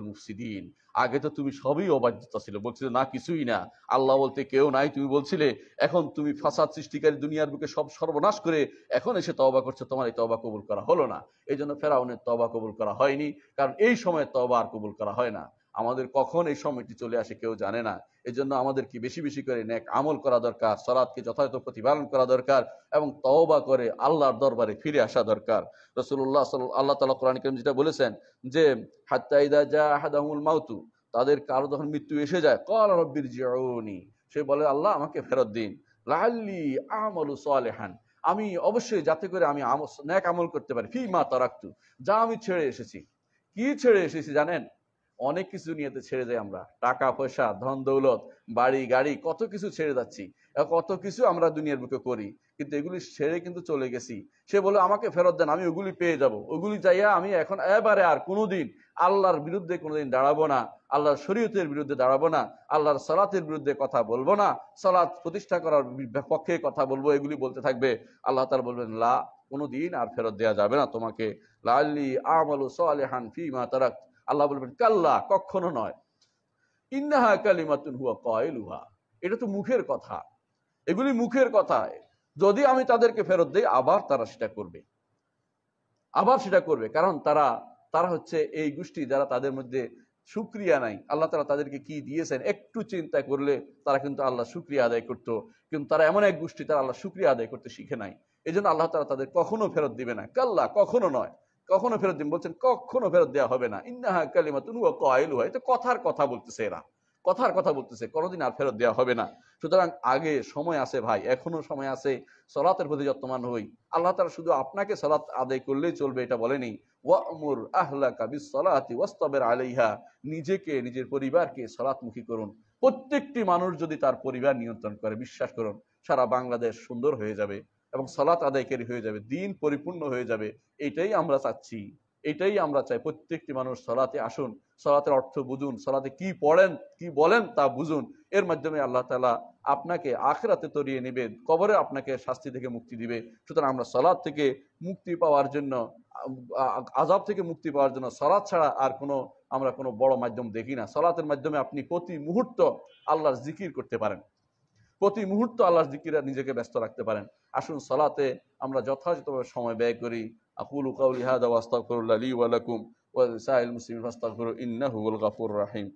মুফসিদিন আগে তো তুমি সবই অবাধ্যতা ছিল বলছিলে না কিছুই না আল্লাহ বলতে কেউ নাই তুমি বলছিলে এখন তুমি ফাসাদ সৃষ্টিকারী দুনিয়ার বুকে সব সর্বনাশ করে এখন এসে তবা করছো তোমার এই তবা কবুল করা হলো না এই জন্য ফেরাউনের তবা কবুল করা হয়নি কারণ এই সময় তবা আর কবুল করা হয় না আমাদের কখন এই সময়টি চলে আসে কেউ জানে না এজন্য আমাদেরকে বেশি বেশি করে ন্যাক আমল করা দরকার সরাতকে যথাযথ প্রতিপালন করা দরকার এবং তওবা করে আল্লাহর দরবারে ফিরে আসা দরকার রসুল্লাহ আল্লাহ তালা কোরআন করিম যেটা বলেছেন যে হাত্তাইদা জা হাদামুল মাউতু তাদের কারো যখন মৃত্যু এসে যায় কল রব্বির জিয়নি সে বলে আল্লাহ আমাকে ফেরত দিন লাহাল্লি আমলু সালেহান আমি অবশ্যই যাতে করে আমি ন্যাক আমল করতে পারি ফি মা তারাক্তু যা আমি ছেড়ে এসেছি কি ছেড়ে এসেছি জানেন অনেক কিছু নিয়েতে ছেড়ে যাই আমরা টাকা পয়সা ধন দৌলত বাড়ি গাড়ি কত কিছু ছেড়ে যাচ্ছি কত কিছু আমরা দুনিয়ার বুকে করি কিন্তু এগুলি ছেড়ে কিন্তু চলে গেছি সে বলে আমাকে ফেরত দেন আমি ওগুলি পেয়ে যাব ওগুলি যাইয়া আমি এখন এবারে আর কোনোদিন আল্লাহর বিরুদ্ধে কোনোদিন দাঁড়াবো না আল্লাহর শরীয়তের বিরুদ্ধে দাঁড়াবো না আল্লাহর সলাতের বিরুদ্ধে কথা বলবো না সলাৎ প্রতিষ্ঠা করার পক্ষে কথা বলবো এগুলি বলতে থাকবে আল্লাহ তার বলবেন লা কোনোদিন আর ফেরত দেওয়া যাবে না তোমাকে লাল্লি আমালু সালেহান ফি মা তারাক আল্লাহ বলবেন কাল্লা কখনো নয় ইন্নাহা কালিমাতুন হুয়া কয়েল হুয়া এটা তো মুখের কথা এগুলি মুখের কথা যদি আমি তাদেরকে ফেরত দিই আবার তারা সেটা করবে আবার সেটা করবে কারণ তারা তারা হচ্ছে এই গোষ্ঠী যারা তাদের মধ্যে সুক্রিয়া নাই আল্লাহ তারা তাদেরকে কি দিয়েছেন একটু চিন্তা করলে তারা কিন্তু আল্লাহ সুক্রিয়া আদায় করতো কিন্তু তারা এমন এক গোষ্ঠী তারা আল্লাহ সুক্রিয়া আদায় করতে শিখে নাই এই আল্লাহ তারা তাদের কখনো ফেরত দিবে না কাল্লা কখনো নয় কখনো ফেরত দিন বলছেন কখনো ফেরত দেওয়া হবে না ইন্নাহা কালিমা তুনু কয়েল হয় এটা কথার কথা বলতেছে এরা কথার কথা বলতেছে কোনোদিন আর ফেরত দেওয়া হবে না সুতরাং আগে সময় আছে ভাই এখনো সময় আছে সলাতের প্রতি যত্নমান হই আল্লাহ তারা শুধু আপনাকে সলাত আদায় করলেই চলবে এটা বলেনি ওয়ামুর আহলা কাবিস সলাতি ওয়াস্তবের আলাইহা নিজেকে নিজের পরিবারকে সলাৎমুখী করুন প্রত্যেকটি মানুষ যদি তার পরিবার নিয়ন্ত্রণ করে বিশ্বাস করুন সারা বাংলাদেশ সুন্দর হয়ে যাবে এবং সালাত আদায়কারী হয়ে যাবে দিন পরিপূর্ণ হয়ে যাবে এটাই আমরা চাচ্ছি এটাই আমরা চাই প্রত্যেকটি মানুষ সলাতে আসুন সলাতের অর্থ বুঝুন সলাতে কি পড়েন কি বলেন তা বুঝুন এর মাধ্যমে আল্লাহ তালা আপনাকে আখরাতে তরিয়ে নেবে কবরে আপনাকে শাস্তি থেকে মুক্তি দিবে সুতরাং আমরা সলাদ থেকে মুক্তি পাওয়ার জন্য আজাব থেকে মুক্তি পাওয়ার জন্য সলাদ ছাড়া আর কোনো আমরা কোনো বড় মাধ্যম দেখি না সলাতের মাধ্যমে আপনি প্রতি মুহূর্ত আল্লাহর জিকির করতে পারেন প্রতি মুহূর্ত আল্লাহর জিকিরা নিজেকে ব্যস্ত রাখতে পারেন আসুন সলাতে আমরা যথাযথভাবে সময় ব্যয় করি আকুল উকাউল ইহাদ ওয়াস্তাগফিরুল্লাহ আলী ওয়ালাকুম লাকুম ওয়া লিসাইল মুসলিমিন ফাস্তাগফিরু গাফুর রাহিম